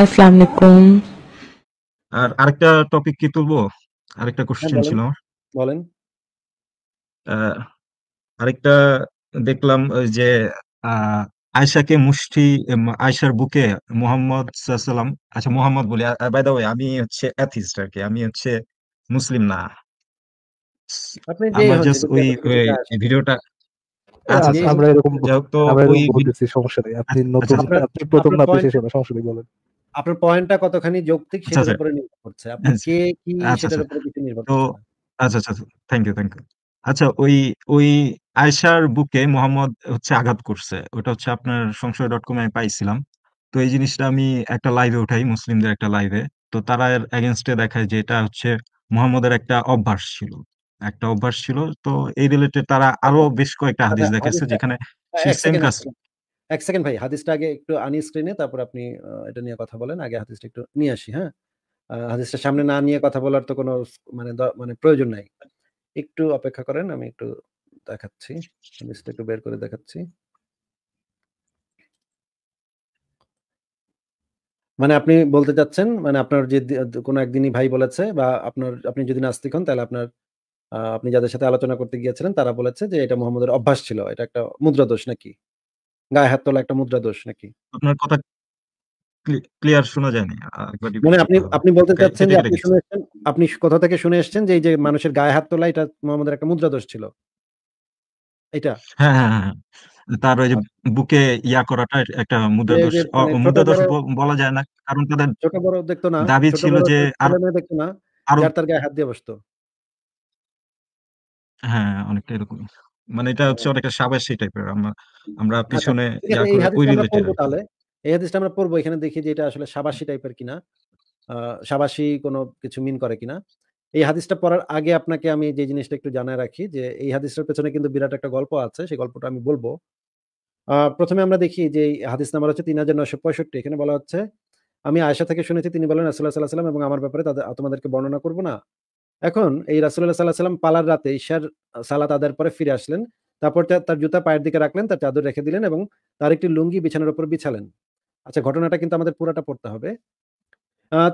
আসসালামু আলাইকুম আর আরেকটা টপিক কি তুলবো আরেকটা কোশ্চেন হ্যাঁ, ছিল বলেন আরেকটা দেখলাম যে আয়সাকে মুষ্টি আয়সার বুকে মোহাম্মদ সাল্লাম আচ্ছা মোহাম্মদ বলি বাই ওয়ে আমি হচ্ছে অ্যাথিস্ট আর কি আমি হচ্ছে মুসলিম না আমার জাস্ট ওই ভিডিওটা আচ্ছা, আচ্ছা, আমরা এরকম সমস্যা নেই আপনি আচ্ছা, নতুন আপনি প্রথম না সমস্যা নেই বলেন আপনার পয়েন্টটা কতখানি যৌক্তিক আচ্ছা, সেটার আচ্ছা। উপরে নির্ভর করছে আপনি আচ্ছা, কে কি সেটার উপরে কিছু নির্ভর করছে আচ্ছা আচ্ছা থ্যাংক ইউ থ্যাংক ইউ আচ্ছা ওই ওই আয়সার বুকে মোহাম্মদ হচ্ছে আঘাত করছে ওটা হচ্ছে আপনার সংশয় ডট কমে আমি পাইছিলাম তো এই জিনিসটা আমি একটা লাইভে উঠাই মুসলিমদের একটা লাইভে তো তারা এর এগেনস্টে দেখায় যে এটা হচ্ছে মোহাম্মদের একটা অভ্যাস ছিল একটা অভ্যাস ছিল তো এই রিলেটেড তারা আরো বেশ কয়েকটা হাদিস দেখেছে যেখানে সেই সেম কাজ এক সেকেন্ড ভাই হাদিসটা আগে একটু আনি স্ক্রিনে তারপর আপনি এটা নিয়ে কথা বলেন আগে হাদিসটা একটু নিয়ে আসি হ্যাঁ হাদিসটা সামনে না নিয়ে কথা বলার তো কোনো মানে মানে প্রয়োজন নাই একটু অপেক্ষা করেন আমি একটু দেখাচ্ছি হাদিসটা একটু বের করে দেখাচ্ছি মানে আপনি বলতে চাচ্ছেন মানে আপনার যে কোনো একদিনই ভাই বলেছে বা আপনার আপনি যদি নাস্তিক হন তাহলে আপনার আপনি যাদের সাথে আলোচনা করতে গিয়েছিলেন তারা বলেছে যে এটা মোহাম্মদের অভ্যাস ছিল এটা একটা মুদ্রা দোষ নাকি গায়ে হাত তোলা একটা মুদ্রা দোষ নাকি আপনার কথা ক্লিয়ার শোনা যায়নি মানে আপনি আপনি বলতে চাচ্ছেন যে আপনি শুনেছেন আপনি কথা থেকে শুনে এসেছেন যে এই যে মানুষের গায়ে হাত তোলা এটা মোহাম্মদের একটা মুদ্রা দোষ ছিল এটা হ্যাঁ হ্যাঁ, হ্যাঁ, হ্যাঁ। তার ওই যে আচ্ছা। বুকে ইয়া করাটা একটা মুদ্রা দোষ মানে মুদ্রা দোষ বলা যায় না কারণ তাদের ছোট বড় দেখতো না দাবি ছিল যে আর মানে দেখতো না আর তার গায়ে হাত দিয়ে বসতো হ্যাঁ অনেকটা এরকম মানে এটা হচ্ছে অনেকটা সাবাসী টাইপের আমরা আমরা আচ্ছা, পিছনে এই হাদিসটা আমরা পড়বো এখানে দেখি যে এটা আসলে সাবাসী টাইপের কিনা সাবাসী কোনো কিছু মিন করে কিনা এই হাদিসটা পড়ার আগে আপনাকে আমি যে জিনিসটা একটু জানায় রাখি যে এই হাদিসটার পেছনে কিন্তু বিরাট একটা গল্প আছে সেই গল্পটা আমি বলবো প্রথমে আমরা দেখি যে হাদিস নাম্বার হচ্ছে তিন হাজার নয়শো পঁয়ষট্টি এখানে বলা হচ্ছে আমি আয়সা থেকে শুনেছি তিনি বলেন আসল্লাহ সাল্লাহ সাল্লাম এবং আমার ব্যাপারে তাদের তোমাদেরকে বর্ণনা করবো না এখন এই রাসুল্লাহ সাল্লাহ সাল্লাম পালার রাতে ঈশার সালাত আদার পরে ফিরে আসলেন তারপর তার জুতা পায়ের দিকে রাখলেন তার চাদর রেখে দিলেন এবং তার একটি লুঙ্গি বিছানার উপর বিছালেন আচ্ছা ঘটনাটা কিন্তু আমাদের পুরাটা পড়তে হবে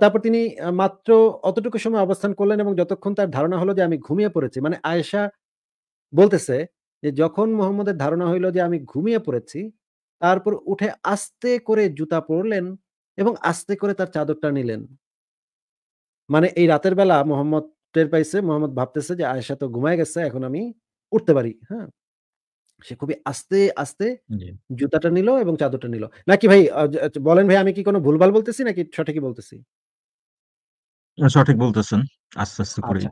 তারপর তিনি মাত্র অতটুকু সময় অবস্থান করলেন এবং যতক্ষণ তার ধারণা হলো যে আমি ঘুমিয়ে পড়েছি মানে আয়েশা বলতেছে যে যখন মোহাম্মদের ধারণা হইলো যে আমি ঘুমিয়ে পড়েছি তারপর উঠে আস্তে করে জুতা পরলেন এবং আস্তে করে তার চাদরটা নিলেন মানে এই রাতের বেলা মোহাম্মদ টের পাইছে মোহাম্মদ ভাবতেছে যে আয়েশা তো ঘুমায় গেছে এখন আমি উঠতে পারি হ্যাঁ সে খুবই আস্তে আস্তে জুতাটা নিল এবং চাদরটা নিল নাকি ভাই বলেন ভাই আমি কি কোনো ভুলভাল বলতেছি নাকি সঠিকই বলতেছি সঠিক বলতেছেন আস্তে আস্তে করে আচ্ছা,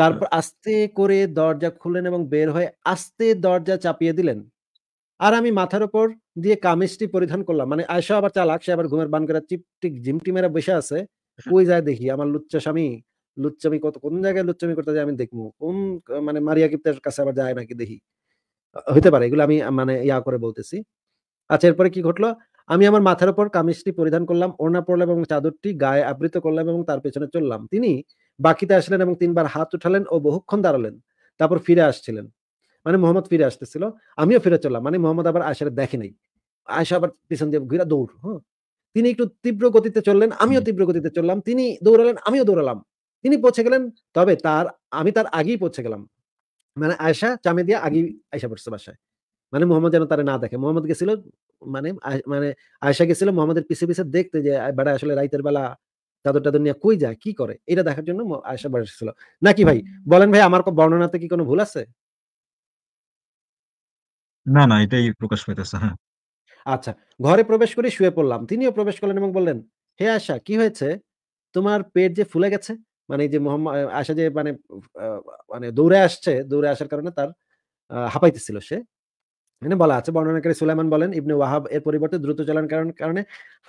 তারপর আস্তে করে দরজা খুললেন এবং বের হয়ে আস্তে দরজা চাপিয়ে দিলেন আর আমি মাথার উপর দিয়ে কামিজটি পরিধান করলাম মানে আয়সা আবার চালাক সে আবার ঘুমের বান করে চিপটিক মেরা বসে আছে ওই হ্যাঁ। যায় দেখি আমার লুচ্চা স্বামী লুচ্চামি কত কোন জায়গায় লুচ্চামি করতে যায় আমি দেখবো কোন মানে মারিয়া কিপ্তার কাছে আবার যায় নাকি দেখি হইতে পারে এগুলো আমি মানে ইয়া করে বলতেছি আচ্ছা এরপরে কি ঘটলো আমি আমার মাথার উপর কামিজটি পরিধান করলাম ওড়না পড়লাম এবং চাদরটি গায়ে আবৃত করলাম এবং তার পেছনে চললাম তিনি বাকিতে আসলেন এবং তিনবার হাত উঠালেন ও বহুক্ষণ দাঁড়ালেন তারপর ফিরে আসছিলেন মানে মোহাম্মদ ফিরে আসতেছিল আমিও ফিরে চললাম মানে মোহাম্মদ আবার আয়সারে দেখে নাই আয়সা আবার পিছন দিয়ে ঘুরে দৌড় হ্যাঁ তিনি একটু তীব্র গতিতে চললেন আমিও তীব্র গতিতে চললাম তিনি দৌড়ালেন আমিও দৌড়ালাম তিনি পৌঁছে গেলেন তবে তার আমি তার আগেই পৌঁছে গেলাম মানে আয়সা চামে দিয়ে আগেই আয়সা পড়ছে বাসায় মানে মোহাম্মদ যেন তারা না দেখে মোহাম্মদ গেছিল মানে মানে আয়সা গেছিল মোহাম্মদের পিছে পিছে দেখতে যে বেড়া আসলে রাইতের বেলা চাদর টাদর নিয়ে কই যায় কি করে এটা দেখার জন্য আয়সা বাড়ি নাকি ভাই বলেন ভাই আমার বর্ণনাতে কি কোনো ভুল আছে না না এটাই প্রকাশ পাইতেছে হ্যাঁ আচ্ছা ঘরে প্রবেশ করে শুয়ে পড়লাম তিনিও প্রবেশ করলেন এবং বললেন হে আশা কি হয়েছে তোমার পেট যে ফুলে গেছে মানে যে মোহাম্মদ আশা যে মানে মানে দৌড়ে আসছে দৌড়ে আসার কারণে তার হাঁপাইতেছিল সে মানে বলা আছে বর্ণনাকারী সুলাইমান বলেন ইবনে ওয়াহাব এর পরিবর্তে দ্রুত চলার কারণে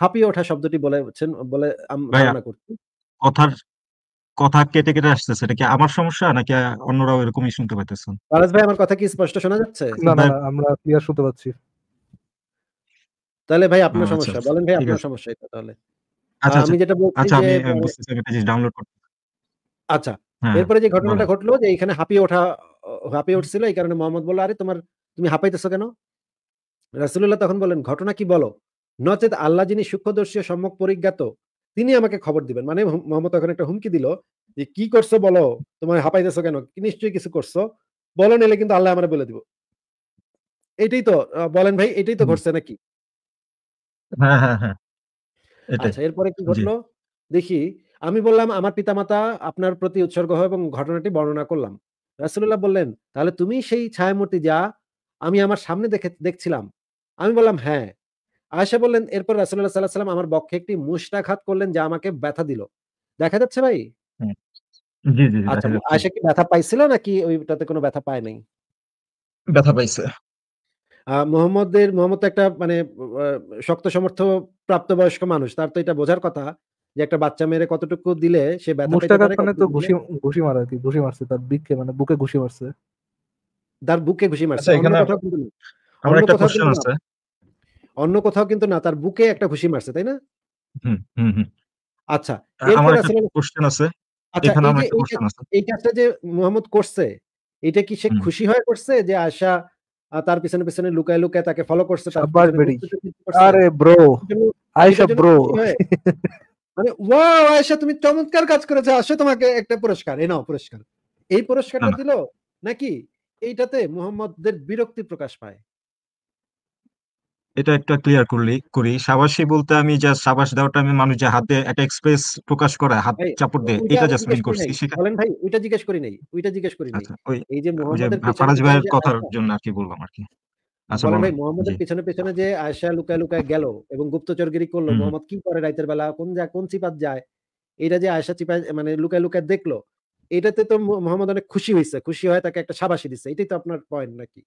হাঁপিয়ে ওঠা শব্দটি বলেছেন বলে আমরা করছি কথার কথা কেটে কেটে আসতেছে এটা কি আমার সমস্যা নাকি অন্যরাও এরকমই শুনতে পাইতেছেন ফারাজ ভাই আমার কথা কি স্পষ্ট শোনা যাচ্ছে না না আমরা ক্লিয়ার শুনতে পাচ্ছি তাহলে ভাই আপনার আচ্ছা, সমস্যা বলেন ভাই আচ্ছা, আপনার সমস্যা এটা তাহলে আচ্ছা, আচ্ছা আমি যেটা বলছি আচ্ছা আমি বুঝতেছি আমি ডাউনলোড করতে আচ্ছা হ্যাঁ, এরপরে যে ঘটনাটা ঘটলো যে এখানে হাঁপিয়ে ওঠা হাঁপিয়ে উঠছিল এই কারণে মোহাম্মদ বললো আরে তোমার তুমি হাঁপাইতেছো কেন রাসুল্লাহ তখন বলেন ঘটনা কি বলো নচেত আল্লাহ যিনি সূক্ষ্মদর্শী সম্যক পরিজ্ঞাত তিনি আমাকে খবর দিবেন মানে মোহাম্মদ তখন একটা হুমকি দিল যে কি করছো বলো তোমার হাঁপাইতেছো কেন নিশ্চয়ই কিছু করছো বলো নিলে কিন্তু আল্লাহ আমার বলে দিব এটাই তো বলেন ভাই এটাই তো ঘটছে নাকি হ্যাঁ, হ্যাঁ, আচ্ছা এরপরে কি ঘটলো দেখি আমি বললাম আমার পিতামাতা আপনার প্রতি উৎসর্গ হয় এবং ঘটনাটি বর্ণনা করলাম রাসুল্লাহ বললেন তাহলে তুমি সেই ছায়ামূর্তি যা আমি আমার সামনে দেখে দেখছিলাম আমি বললাম হ্যাঁ আয়সা বললেন এরপর রাসুল্লাহ সাল্লাহ সাল্লাম আমার বক্ষে একটি মুষ্টাঘাত করলেন যা আমাকে ব্যথা দিল দেখা যাচ্ছে ভাই আচ্ছা আয়সা কি ব্যথা পাইছিল নাকি ওইটাতে কোনো ব্যথা পায় নাই ব্যথা পাইছে মোহাম্মদের মোহাম্মদ একটা মানে শক্ত সমর্থ প্রাপ্তবয়স্ক মানুষ তার তো এটা বোঝার কথা যে একটা বাচ্চা মেরে কতটুকু দিলে সে ব্যথা তো ঘুষি ঘুষি মারা কি ঘুষি মারছে তার বিককে মানে বুকে ঘুষি মারছে তার বুকে ঘুষি মারছে আচ্ছা, আমার একটা কোশ্চেন আছে অন্য কোথাও কিন্তু না তার বুকে একটা ঘুষি মারছে তাই না আচ্ছা আমার একটা আচ্ছা, কোশ্চেন আছে এই কাজটা যে মোহাম্মদ করছে এটা কি সে খুশি হয়ে করছে যে আশা তার পিছনে পিছনে লুকায় লুকায় তাকে ফলো করছে আরে ব্রো আয়েশা ব্রো মানে ওয়াও আয়েশা তুমি চমৎকার কাজ করেছো আসো তোমাকে একটা পুরস্কার এ নাও পুরস্কার এই পুরস্কারটা দিল নাকি এইটাতে মোহাম্মদদের বিরক্তি প্রকাশ পায় এটা একটা ক্লিয়ার করলি করি সাবাসী বলতে আমি যা সাবাস দেওয়াটা আমি মানুষ যে হাতে একটা এক্সপ্রেস প্রকাশ করে হাত চাপড় দিয়ে এটা জাস্ট মিন করছি বলেন ভাই ওইটা জিজ্ঞেস করি নাই ওইটা জিজ্ঞেস করি নাই আচ্ছা, এই যে মোহাম্মদের ফারাজ ভাইয়ের কথার আচ্ছা। জন্য আর কি বললাম আর কি পরে আচ্ছা, ভাই মোহাম্মদের পিছনে পিছনে যে আয়েশা লুকায় লুকায় গেল এবং গুপ্তচরগিরি করলো মোহাম্মদ কি করে রাইতের বেলা কোন যায় কোন চিপাত যায় এটা যে আয়েশা চিপা মানে লুকায় লুকায় দেখলো এটাতে তো মোহাম্মদ অনেক খুশি হয়েছে খুশি হয়ে তাকে একটা সাবাসি দিচ্ছে এটাই তো আপনার পয়েন্ট নাকি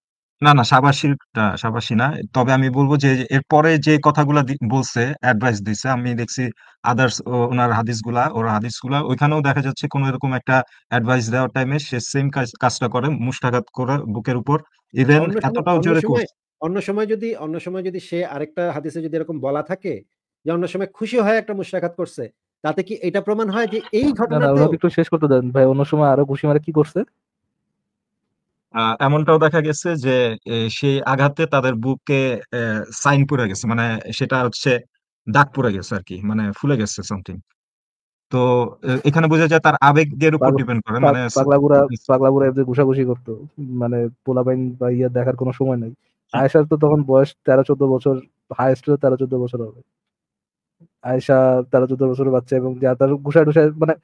না, না সাবাসিটা সাবাসি না। তবে আমি বলবো যে এরপরে যে কথাগুলা বলছে, অ্যাডভাইস দিছে আমি দেখছি আদারস ও উনার হাদিসগুলা ওর গুলা ওইখানেও দেখা যাচ্ছে কোন এরকম একটা অ্যাডভাইস দেওয়ার টাইমে সে সেম কাজটা করে মুষ্টাঘাত করে বুকের উপর। ইভেন এতটাও জোরে করে অন্য সময় যদি অন্য সময় যদি সে আরেকটা হাদিসে যদি এরকম বলা থাকে যে অন্য সময় খুশি হয় একটা মুষ্টাঘাত করছে। তাতে কি এটা প্রমাণ হয় যে এই ঘটনাটা একটু শেষ করতে দেন। ভাই অন্য সময় আরো খুশি মারে কি করছে? এমনটাও দেখা গেছে যে সেই আঘাতে তাদের বুকে সাইন পড়ে গেছে মানে সেটা হচ্ছে দাগ পড়ে গেছে আর কি মানে ফুলে গেছে সামথিং তো এখানে বোঝা যায় তার আবেগের উপর ডিপেন্ড করে মানে পাগলাগুড়া পাগলাগুড়া এফজে ঘুষাঘুষি করতো মানে পোলাবাইন বা ইয়া দেখার কোনো সময় নাই আয়েশার তো তখন বয়স তেরো চোদ্দ বছর হায়েস্ট তেরো চোদ্দ বছর হবে আয়সা তারা চোদ্দ বছর বাচ্চা এবং যা তার ঘুষায় টুসায় মানে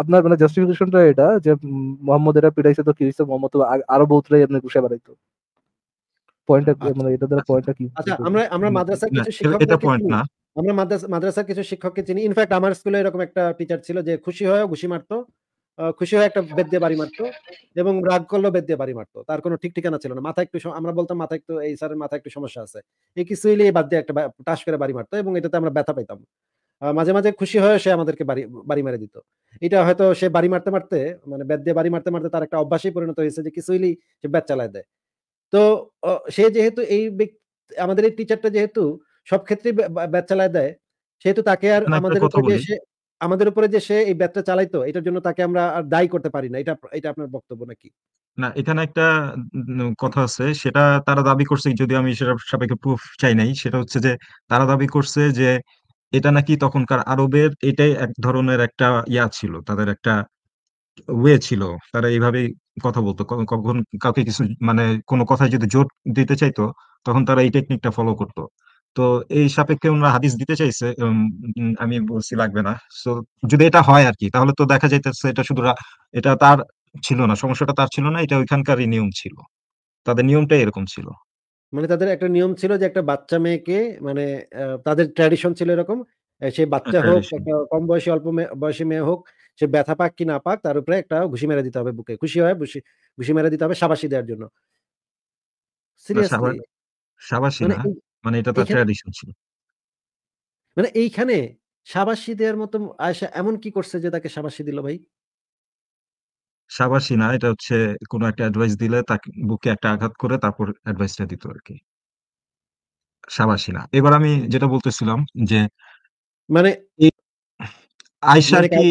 আপনার মানে জাস্টিফিকেশনটা এটা যে মোহাম্মদ এরা পিটাইছে তো কিরিস মোহাম্মদ তো আরো বহুতরাই আপনি ঘুষায় বাড়াইতো পয়েন্টটা আচ্ছা। মানে এটা দ্বারা পয়েন্টটা কি আচ্ছা আমরা আমরা মাদ্রাসার কিছু শিক্ষক এটা পয়েন্ট না আমরা মাদ্রাসা মাদ্রাসার কিছু শিক্ষককে চিনি ইনফ্যাক্ট আমার স্কুলে এরকম একটা টিচার ছিল যে খুশি হয়েও ঘুষি মারতো খুশি হয়ে একটা বেদ দিয়ে বাড়ি মারতো এবং রাগ করলো বেদ দিয়ে বাড়ি মারতো তার কোনো ঠিক ঠিকানা ছিল না মাথা একটু আমরা বলতাম মাথা একটু এই স্যারের মাথা একটু সমস্যা আছে এই কিছু হইলে বাদ দিয়ে একটা টাস করে বাড়ি মারতো এবং এটাতে আমরা ব্যথা পাইতাম মাঝে মাঝে খুশি হয়ে সে আমাদেরকে বাড়ি বাড়ি মেরে দিত এটা হয়তো সে বাড়ি মারতে মারতে মানে বেদ দিয়ে বাড়ি মারতে মারতে তার একটা অভ্যাসই পরিণত হয়েছে যে কিছু হইলেই সে ব্যাথ চালায় দেয় তো সে যেহেতু এই আমাদের এই টিচারটা যেহেতু সব ক্ষেত্রে ব্যাথ চালায় দেয় সেহেতু তাকে আর আমাদের থেকে আমাদের উপরে যে সে এই ব্যাটটা চালাইতো এটার জন্য তাকে আমরা আর দায়ী করতে পারি না এটা এটা আপনার বক্তব্য নাকি না এখানে একটা কথা আছে সেটা তারা দাবি করছে যদি আমি সেটা সাপেক্ষে প্রুফ চাই নাই সেটা হচ্ছে যে তারা দাবি করছে যে এটা নাকি তখনকার আরবের এটাই এক ধরনের একটা ইয়া ছিল তাদের একটা ওয়ে ছিল তারা এইভাবেই কথা বলতো কখন কাউকে কিছু মানে কোনো কথায় যদি জোর দিতে চাইতো তখন তারা এই টেকনিকটা ফলো করতো তো এই সাপেক্ষে ওনারা হাদিস দিতে চাইছে আমি বলছি লাগবে না তো যদি এটা হয় আর কি তাহলে তো দেখা যাইতেছে এটা শুধু এটা তার ছিল না সমস্যাটা তার ছিল না এটা ওইখানকারই নিয়ম ছিল তাদের নিয়মটাই এরকম ছিল মানে তাদের একটা নিয়ম ছিল যে একটা বাচ্চা মেয়েকে মানে তাদের ট্র্যাডিশন ছিল এরকম সে বাচ্চা হোক কম বয়সী অল্প বয়সী মেয়ে হোক সে ব্যথা পাক কি না পাক তার উপরে একটা ঘুষি মেরে দিতে হবে বুকে খুশি হয় ঘুষি ঘুষি মেরে দিতে হবে সাবাসি দেওয়ার জন্য সিরিয়াসলি সাবাসি মানে না মানে এটা তার ট্র্যাডিশন ছিল। মানে এইখানে শাবাশি দেওয়ার মতো আয়েশা এমন কি করছে যে তাকে শাবাশি দিল ভাই? সাবাসী না এটা হচ্ছে কোন একটা অ্যাডভাইস দিলে তাকে বুকে একটা আঘাত করে তারপর অ্যাডভাইসটা দিত আর কি সাবাসী না। এবার আমি যেটা বলতেছিলাম যে মানে এই আয়েশার মানে কি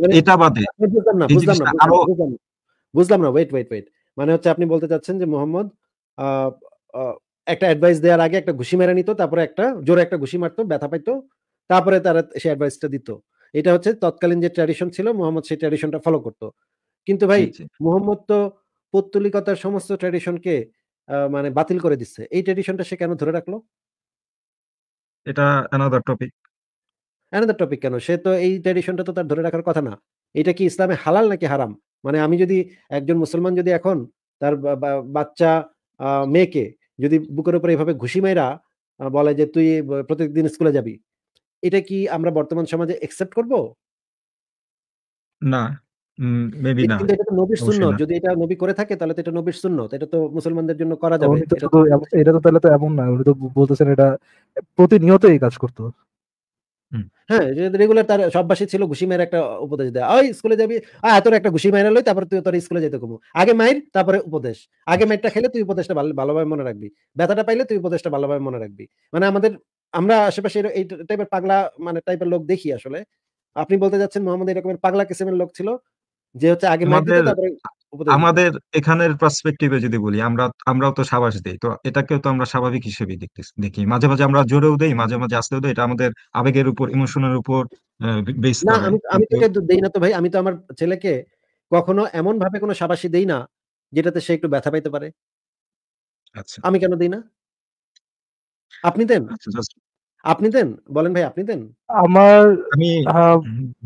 মানে এটা বাদে বুঝলাম না, ওয়েট, ওয়েট, ওয়েট। মানে হচ্ছে আপনি বলতে চাচ্ছেন যে মোহাম্মদ একটা অ্যাডভাইস দেওয়ার আগে একটা ঘুষি মেরে নিত তারপরে একটা জোরে একটা ঘুষি মারতো ব্যথা পাইতো তারপরে তারা সে অ্যাডভাইসটা দিত এটা হচ্ছে তৎকালীন যে ট্র্যাডিশন ছিল মোহাম্মদ সেই ট্র্যাডিশনটা ফলো করতো কিন্তু ভাই মোহাম্মদ তো পৌত্তলিকতার সমস্ত ট্র্যাডিশনকে মানে বাতিল করে দিচ্ছে এই ট্র্যাডিশনটা সে কেন ধরে রাখলো এটা অ্যানাদার টপিক অ্যানাদার টপিক কেন সে তো এই ট্র্যাডিশনটা তো তার ধরে রাখার কথা না এটা কি ইসলামে হালাল নাকি হারাম মানে আমি যদি একজন মুসলমান যদি এখন তার বাচ্চা মেয়েকে যদি বুকের উপরে এইভাবে ঘুষি মেয়েরা বলে যে তুই প্রত্যেকদিন স্কুলে যাবি এটা কি আমরা বর্তমান সমাজে অ্যাকসেপ্ট করব না মেবি না কিন্তু এটা তো নবীর সুন্নাহ যদি এটা নবী করে থাকে তাহলে তো এটা নবীর সুন্নাহ এটা তো মুসলমানদের জন্য করা যাবে এটা তো তাহলে তো এমন না উনি তো বলতেছেন এটা প্রতিনিয়ত এই কাজ করতো হ্যাঁ রেগুলার তার ছিল ঘুষি একটা উপদেশ দেয় ওই স্কুলে যাবি আহ তোর একটা ঘুষি লই তুই তোর স্কুলে যেতে কমু আগে মায়ের তারপরে উপদেশ আগে খেলে তুই উপদেশটা ভালোভাবে মনে রাখবি ব্যথাটা পাইলে তুই উপদেশটা ভালোভাবে মনে রাখবি মানে আমাদের আমরা আশেপাশে এই টাইপের পাগলা মানে টাইপের লোক দেখি আসলে আপনি বলতে যাচ্ছেন মোহাম্মদ এরকমের পাগলা কিসেমের লোক ছিল যে হচ্ছে আগে মাইর তারপরে আমাদের এখানের পার্সপেক্টিভে যদি বলি আমরা আমরাও তো সাবাস দিই তো এটাকেও তো আমরা স্বাভাবিক হিসেবে দেখি মাঝে মাঝে আমরা জোরেও দেই মাঝে মাঝে আসতেও দেই এটা আমাদের আবেগের উপর ইমোশনের উপর না আমি আমি তো দেই না তো ভাই আমি তো আমার ছেলেকে কখনো এমন ভাবে কোনো সাবাসি দেই না যেটাতে সে একটু ব্যথা পাইতে পারে আচ্ছা আমি কেন দিই না আপনি দেন আচ্ছা, আপনি দেন বলেন ভাই আপনি দেন আমার আমি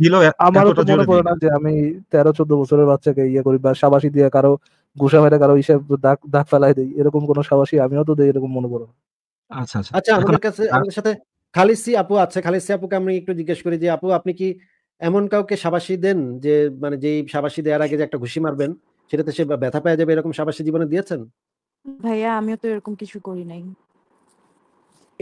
দিল আমার তো মনে পড়ে না যে আমি বছরের বাচ্চাকে ইয়ে করি বা দিয়ে কারো মেরে কারো হিসাব দাগ দাগ ফেলাই এরকম আমিও তো এরকম মনে পড়ে আচ্ছা আচ্ছা আচ্ছা কাছে সাথে খালিসি আপু আছে খালিসি আপুকে আমি একটু জিজ্ঞেস করি যে আপু আপনি কি এমন কাউকে সাবাসি দেন যে মানে যেই সাবাসি দেওয়ার আগে যে একটা ঘুষি মারবেন সেটাতে সে ব্যথা পেয়ে যাবে এরকম সাবাসী জীবনে দিয়েছেন ভাইয়া আমিও তো এরকম কিছু করি নাই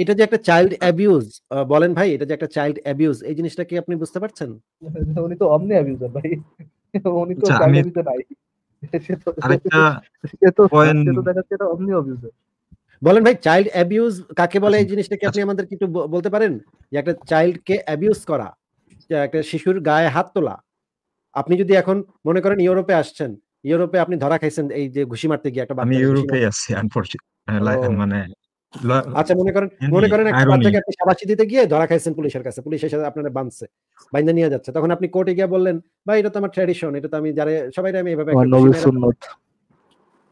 এটা যে একটা চাইল্ড অ্যাবিউজ বলেন ভাই এটা যে একটা চাইল্ড অ্যাবিউজ এই জিনিসটা কি আপনি বুঝতে পারছেন উনি তো অমনি অ্যাবিউজার ভাই উনি তো চাইল্ড আচ্ছা, অ্যাবিউজ নাই আরেকটা পয়েন্ট অমনি অ্যাবিউজার বলেন ভাই চাইল্ড অ্যাবিউজ কাকে বলে এই আচ্ছা। জিনিসটা কি আপনি আমাদের কিছু বলতে পারেন যে একটা চাইল্ড কে অ্যাবিউজ করা একটা শিশুর গায়ে হাত তোলা আপনি যদি এখন মনে করেন ইউরোপে আসছেন ইউরোপে আপনি ধরা খাইছেন এই যে ঘুষি মারতে গিয়ে একটা আমি ইউরোপে আছি আনফরচুনেট মানে আচ্ছা মনে করেন ইয়ে মনে করেন একটা বাচ্চাকে আপনি সাবাসি দিতে গিয়ে ধরা খাইছেন পুলিশের কাছে পুলিশের সাথে আপনারা বাঁধছে বাইন্দা নিয়ে যাচ্ছে তখন আপনি কোর্টে গিয়ে বললেন ভাই এটা তো আমার ট্র্যাডিশন এটা তো আমি যারা সবাই আমি এভাবে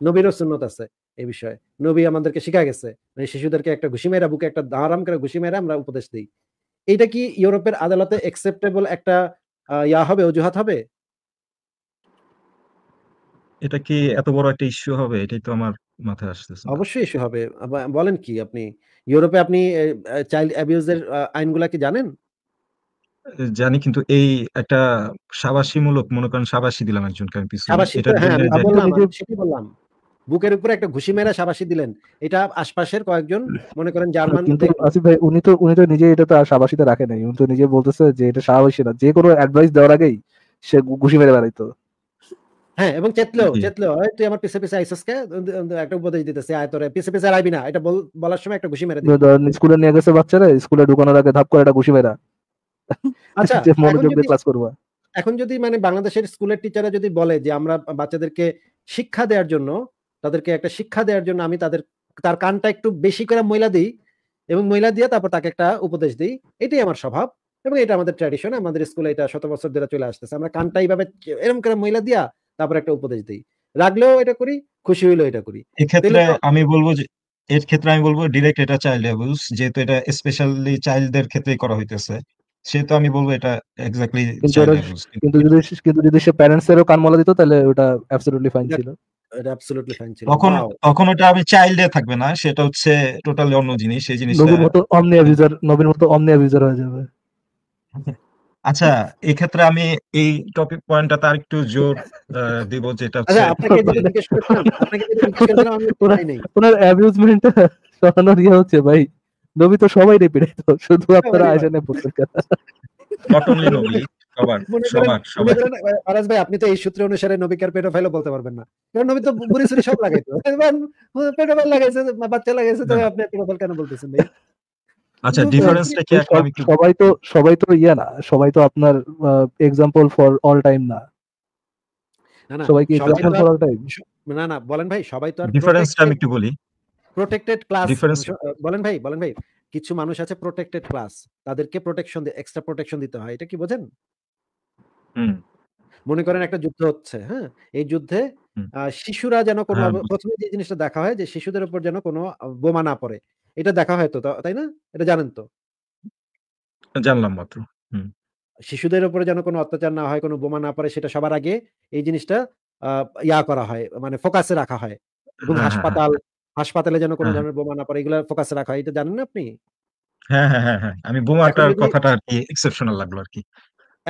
নবীর সুন্নত আছে এই বিষয়ে নবী আমাদেরকে শিখা গেছে মানে শিশুদেরকে একটা ঘুষি মেরা বুকে একটা দাঁড়াম করে ঘুষি মেরা আমরা উপদেশ দিই এটা কি ইউরোপের আদালতে অ্যাকসেপ্টেবল একটা ইয়া হবে অজুহাত হবে এটা কি এত বড় একটা ইস্যু হবে? এটাই তো আমার মাথায় আসতেছে অবশ্যই ইস্যু হবে। বলেন কি আপনি? ইউরোপে আপনি চাইল্ড অ্যাবিউজ এর আ আইনগুলা কি জানেন? জানি কিন্তু এই একটা সাবাসিমূলক মনে করেন সাবাসী দিলাম একজনকে আমি পিছনে। এটা হ্যাঁ, আমি যে বললাম, আমি সেটাই বললাম। বুকের উপরে একটা ঘুষি মেরে সাবাসী দিলেন। এটা আশপাশের কয়েকজন মনে করেন জার্মান কিন্তু আসিফ ভাই উনি তো উনি তো নিজে এটা তো আর সাবাসিতে রাখে নাই। উনি তো নিজে বলতেছে যে এটা সাবাসী না। যে কোনো অ্যাডভাইস দেওয়ার আগেই সে ঘুষি মেরে বেড়াইতো। হ্যাঁ এবং তুই আমার পিছে পিছে আইসস কে একটা উপদেশ দিতেছে আয় তোরে পিছে পিছে আইবি না এটা বলার সময় একটা ঘুষি মেরে দিই স্কুলে নিয়ে গেছে বাচ্চারা স্কুলে ঢুকানোর আগে ধাপ করে একটা ঘুষি মেরা আচ্ছা মনোযোগ দিয়ে ক্লাস করবা এখন যদি মানে বাংলাদেশের স্কুলের টিচাররা যদি বলে যে আমরা বাচ্চাদেরকে শিক্ষা দেওয়ার জন্য তাদেরকে একটা শিক্ষা দেওয়ার জন্য আমি তাদের তার কানটা একটু বেশি করে ময়লা দিই এবং ময়লা দিয়ে তারপর তাকে একটা উপদেশ দিই এটাই আমার স্বভাব এবং এটা আমাদের ট্র্যাডিশন আমাদের স্কুলে এটা শত বছর ধরে চলে আসতেছে আমরা কানটা এইভাবে এরকম করে ময়লা দিয়া তারপর একটা উপদেশ দিই রাগলেও এটা করি খুশি হইলেও এটা করি এক্ষেত্রে আমি বলবো যে এর ক্ষেত্রে আমি বলবো ডিরেক্ট এটা চাইল্ড অ্যাবিউজ যেহেতু এটা স্পেশালি চাইল্ডদের ক্ষেত্রেই করা হইতেছে সেহেতু আমি বলবো এটা এক্স্যাক্টলি কিন্তু যদি কিন্তু যদি সে প্যারেন্টস এরও কান মলা দিত তাহলে ওটা অ্যাবসলিউটলি ফাইন ছিল এটা অ্যাবসলিউটলি ফাইন ছিল তখন তখন ওটা আমি চাইল্ডে থাকবে না সেটা হচ্ছে টোটালি অন্য জিনিস সেই জিনিসটা নবীর মতো অমনি অ্যাবিউজার নবীর মতো অমনি অ্যাবিউজার হয়ে যাবে আচ্ছা এক্ষেত্রে আমি এই টপিক পয়েন্টটা তার একটু জোর দিব যেটা আচ্ছা আপনাকে যেটা জিজ্ঞেস করতাম আপনাকে যেটা জিজ্ঞেস করতাম আমি পাই নাই ওনার অ্যাবিউজমেন্ট সরানোর ইয়ে হচ্ছে ভাই নবি তো সবাই রে তো শুধু আপনারা আয়োজনে পড়তেন নট অনলি নবী সবার সবার সবার আরাজ ভাই আপনি তো এই সূত্র অনুসারে নবিকার ফাইলও বলতে পারবেন না কারণ নবী তো বুড়ি সব লাগাইতো পেডোফাইল লাগাইছে বাচ্চা লাগাইছে তো আপনি পেডোফাইল কেন বলতেছেন ভাই আচ্ছা ডিফারেন্সটা কি সবাই তো সবাই তো ইয়া না সবাই তো আপনার এক্সাম্পল ফর অল টাইম না সবাই কি এক্সাম্পল ফর অল টাইম না না বলেন ভাই সবাই তো আর ডিফারেন্সটা আমি একটু বলি প্রোটেক্টেড ক্লাস বলেন ভাই বলেন ভাই কিছু মানুষ আছে প্রোটেক্টেড ক্লাস তাদেরকে প্রোটেকশন এক্সট্রা প্রোটেকশন দিতে হয় এটা কি বোঝেন হুম মনে করেন একটা যুদ্ধ হচ্ছে হ্যাঁ এই যুদ্ধে শিশুরা যেন কোনো হ্যাঁ, প্রথমে যে জিনিসটা দেখা হয় যে শিশুদের উপর যেন কোনো বোমা না পড়ে এটা দেখা হয়তো তাই না এটা জানেন তো জানলাম মাত্র শিশুদের উপরে যেন কোনো অত্যাচার না হয় কোনো বোমা না পারে সেটা সবার আগে এই জিনিসটা ইয়া করা হয় মানে ফোকাসে রাখা হয় এবং হ্যাঁ, হ্যাঁ, হ্যাঁ। হাসপাতাল হাসপাতালে যেন কোনো ধরনের বোমা না পারে এগুলো ফোকাসে রাখা হয় এটা জানেন না আপনি হ্যাঁ হ্যাঁ হ্যাঁ আমি বোমাটার কথাটা এক্সেপশনাল লাগলো আর কি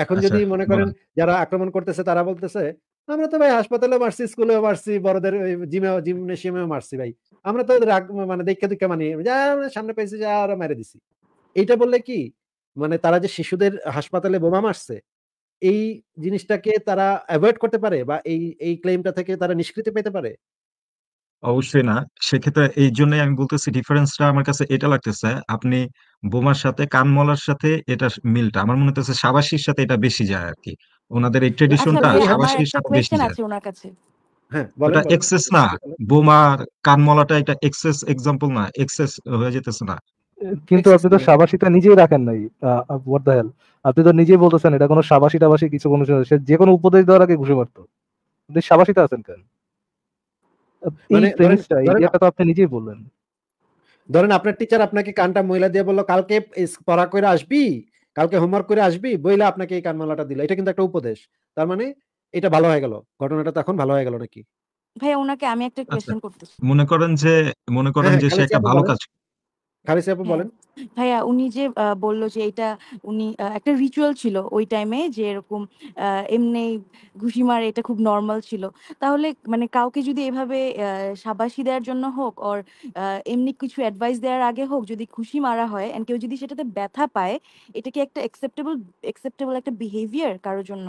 এখন আচ্ছা, যদি মনে করেন যারা আক্রমণ করতেছে তারা বলতেছে আমরা তো ভাই হাসপাতালে মারছি স্কুলে মারছি বড়দের জিমে জিমনেশিয়ামে মারছি ভাই আমরা তো মানে দেখে দেখে মানে যা সামনে পেয়েছি যা আর মেরে দিছি এইটা বললে কি মানে তারা যে শিশুদের হাসপাতালে বোমা মারছে এই জিনিসটাকে তারা অ্যাভয়েড করতে পারে বা এই এই ক্লেমটা থেকে তারা নিষ্কৃতি পেতে পারে অবশ্যই না সেক্ষেত্রে এই জন্য আমি বলতেছি ডিফারেন্সটা আমার কাছে এটা লাগতেছে আপনি বোমার সাথে কান মলার সাথে এটা মিলটা আমার মনে হচ্ছে সাবাসীর সাথে এটা বেশি যায় আর কি ওনাদের এই ট্রেডিশনটা আচ্ছা, আবাসিক সাথে বেশি আছে ওনার কাছে এক্সেস হ্যাঁ, না বোমা কানমলাটা এটা এক্সেস এক্সাম্পল না এক্সেস হয়ে যেতেছে না কিন্তু আপনি তো সাবাসিটা নিজেই রাখেন নাই হোয়াট দ্য হেল আপনি তো নিজেই বলতেছেন এটা কোনো সাবাসি টাবাসি কিছু কোনো সে যে কোনো উপদেশ দেওয়ার আগে ঘুষে আপনি সাবাসিটা আছেন কেন এটা মানে, তো আপনি নিজেই বললেন ধরেন আপনার টিচার আপনাকে কানটা মহিলা দিয়ে বললো কালকে পড়া করে আসবি কালকে হোমওয়ার্ক করে আসবি বইলা আপনাকে এই কানমালাটা দিল এটা কিন্তু একটা উপদেশ তার মানে এটা ভালো হয়ে গেল ঘটনাটা এখন ভালো হয়ে গেল নাকি ভাই ওনাকে আমি একটা কোয়েশ্চেন আচ্ছা। করতেছি মনে করেন যে মনে করেন হ্যাঁ, যে হ্যাঁ, সে একটা ভালো কাজ খালিসা আপু হ্যাঁ। বলেন ভাইয়া উনি যে আহ, বলল যে এটা উনি আহ, একটা রিচুয়াল ছিল ওই টাইমে যে এরকম আহ, এমনি ঘুষি মারে এটা খুব নর্মাল ছিল তাহলে মানে কাউকে যদি এভাবে আহ, সাবাসি দেওয়ার জন্য হোক অর এমনি কিছু অ্যাডভাইস দেওয়ার আগে হোক যদি খুশি মারা হয় এন্ড কেউ যদি সেটাতে ব্যথা পায় এটা কি একটা অ্যাকসেপ্টেবল অ্যাকসেপ্টেবল একটা বিহেভিয়ার কারোর জন্য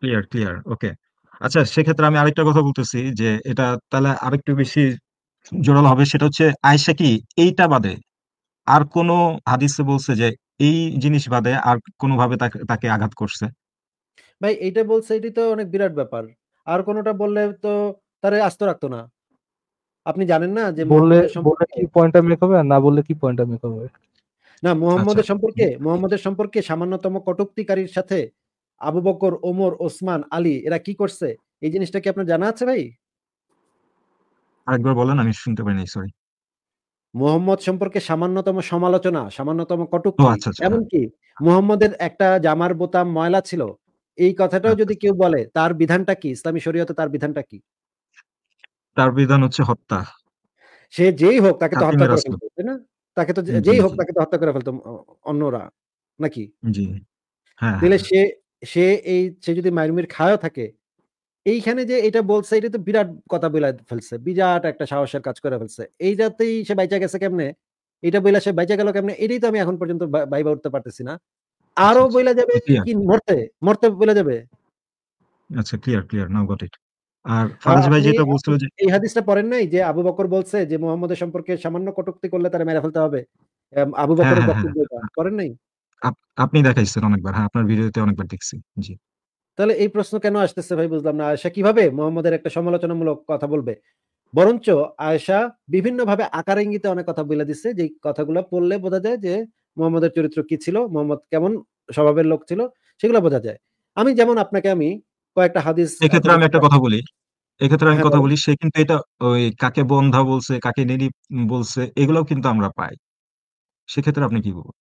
ক্লিয়ার ক্লিয়ার ওকে আচ্ছা সেক্ষেত্রে আমি আরেকটা কথা বলতেছি যে এটা তাহলে আরেকটু বেশি জোরালো হবে সেটা হচ্ছে আয়সা কি এইটা বাদে আর কোনো হাদিসে বলছে যে এই জিনিস বাদে আর কোনোভাবে তাকে তাকে আঘাত করছে ভাই এইটা বলছে এটি তো অনেক বিরাট ব্যাপার আর কোনোটা বললে তো তার আস্ত রাখতো না আপনি জানেন না যে বললে বললে কি পয়েন্টটা মেক হবে না বললে কি পয়েন্টটা মেক হবে না মোহাম্মদের আচ্ছা। সম্পর্কে মোহাম্মদের সম্পর্কে সামান্যতম কটুক্তিকারীর সাথে আবু বকর ওমর ওসমান আলী এরা কি করছে এই জিনিসটা কি আপনার জানা আছে ভাই আরেকবার বলেন আমি শুনতে পারিনি সরি মোহাম্মদ সম্পর্কে সামান্যতম সমালোচনা সামান্যতম কটুক্তি আচ্ছা, আচ্ছা। এমনকি মোহাম্মদের একটা জামার বোতাম ময়লা ছিল এই কথাটাও যদি আচ্ছা। কেউ বলে তার বিধানটা কি ইসলামী শরীয়তে তার বিধানটা কি তার বিধান হচ্ছে হত্যা সে যেই হোক তাকে তো হত্যা করে ফেলতো তাই না তাকে তো যেই হোক তাকে তো হত্যা করে ফেলতো অন্যরা নাকি জি হ্যাঁ তাহলে হ্যাঁ। সে সে এই সে যদি মাইরমির খায়ও থাকে এইখানে যে এটা বলছে এটা তো বিরাট কথা বলে ফেলছে বিরাট একটা সাহসের কাজ করে ফেলছে এইটাতেই সে বাইচা গেছে কেমনে এটা বইলা সে বাইচা গেল কেমনে এটাই তো আমি এখন পর্যন্ত ভাইবা উঠতে পারতেছি না আরো আচ্ছা, বইলা আচ্ছা, যাবে কি মরতে মরতে বইলা যাবে আচ্ছা clear clear now got it আর ফারাজ ভাই যেটা বলছিল যে এই হাদিসটা পড়েন নাই যে আবু বকর বলছে যে মুহাম্মদের সম্পর্কে সামান্য কটুক্তি করলে তারা মেরে ফেলতে হবে আবু হ্যাঁ, বকরের হ্যাঁ, হ্যাঁ, বক্তব্য পড়েন নাই আপনি দেখাইছেন অনেকবার হ্যাঁ আপনার ভিডিওতে অনেকবার দেখছি জি তাহলে এই প্রশ্ন কেন আসতেছে ভাই বুঝলাম না আয়সা কিভাবে মোহাম্মদের একটা সমালোচনামূলক কথা বলবে বরঞ্চ আয়সা বিভিন্ন ভাবে আকার ইঙ্গিতে অনেক কথা বলে দিচ্ছে যে কথাগুলো পড়লে বোঝা যায় যে মোহাম্মদের চরিত্র কি ছিল মোহাম্মদ কেমন স্বভাবের লোক ছিল সেগুলো বোঝা যায় আমি যেমন আপনাকে আমি কয়েকটা হাদিস এক্ষেত্রে আমি একটা কথা বলি এক্ষেত্রে আমি হ্যাঁ, কথা বলি সে কিন্তু এটা ওই কাকে বন্ধা বলছে কাকে নিরি বলছে এগুলোও কিন্তু আমরা পাই সেক্ষেত্রে আপনি কি বলবেন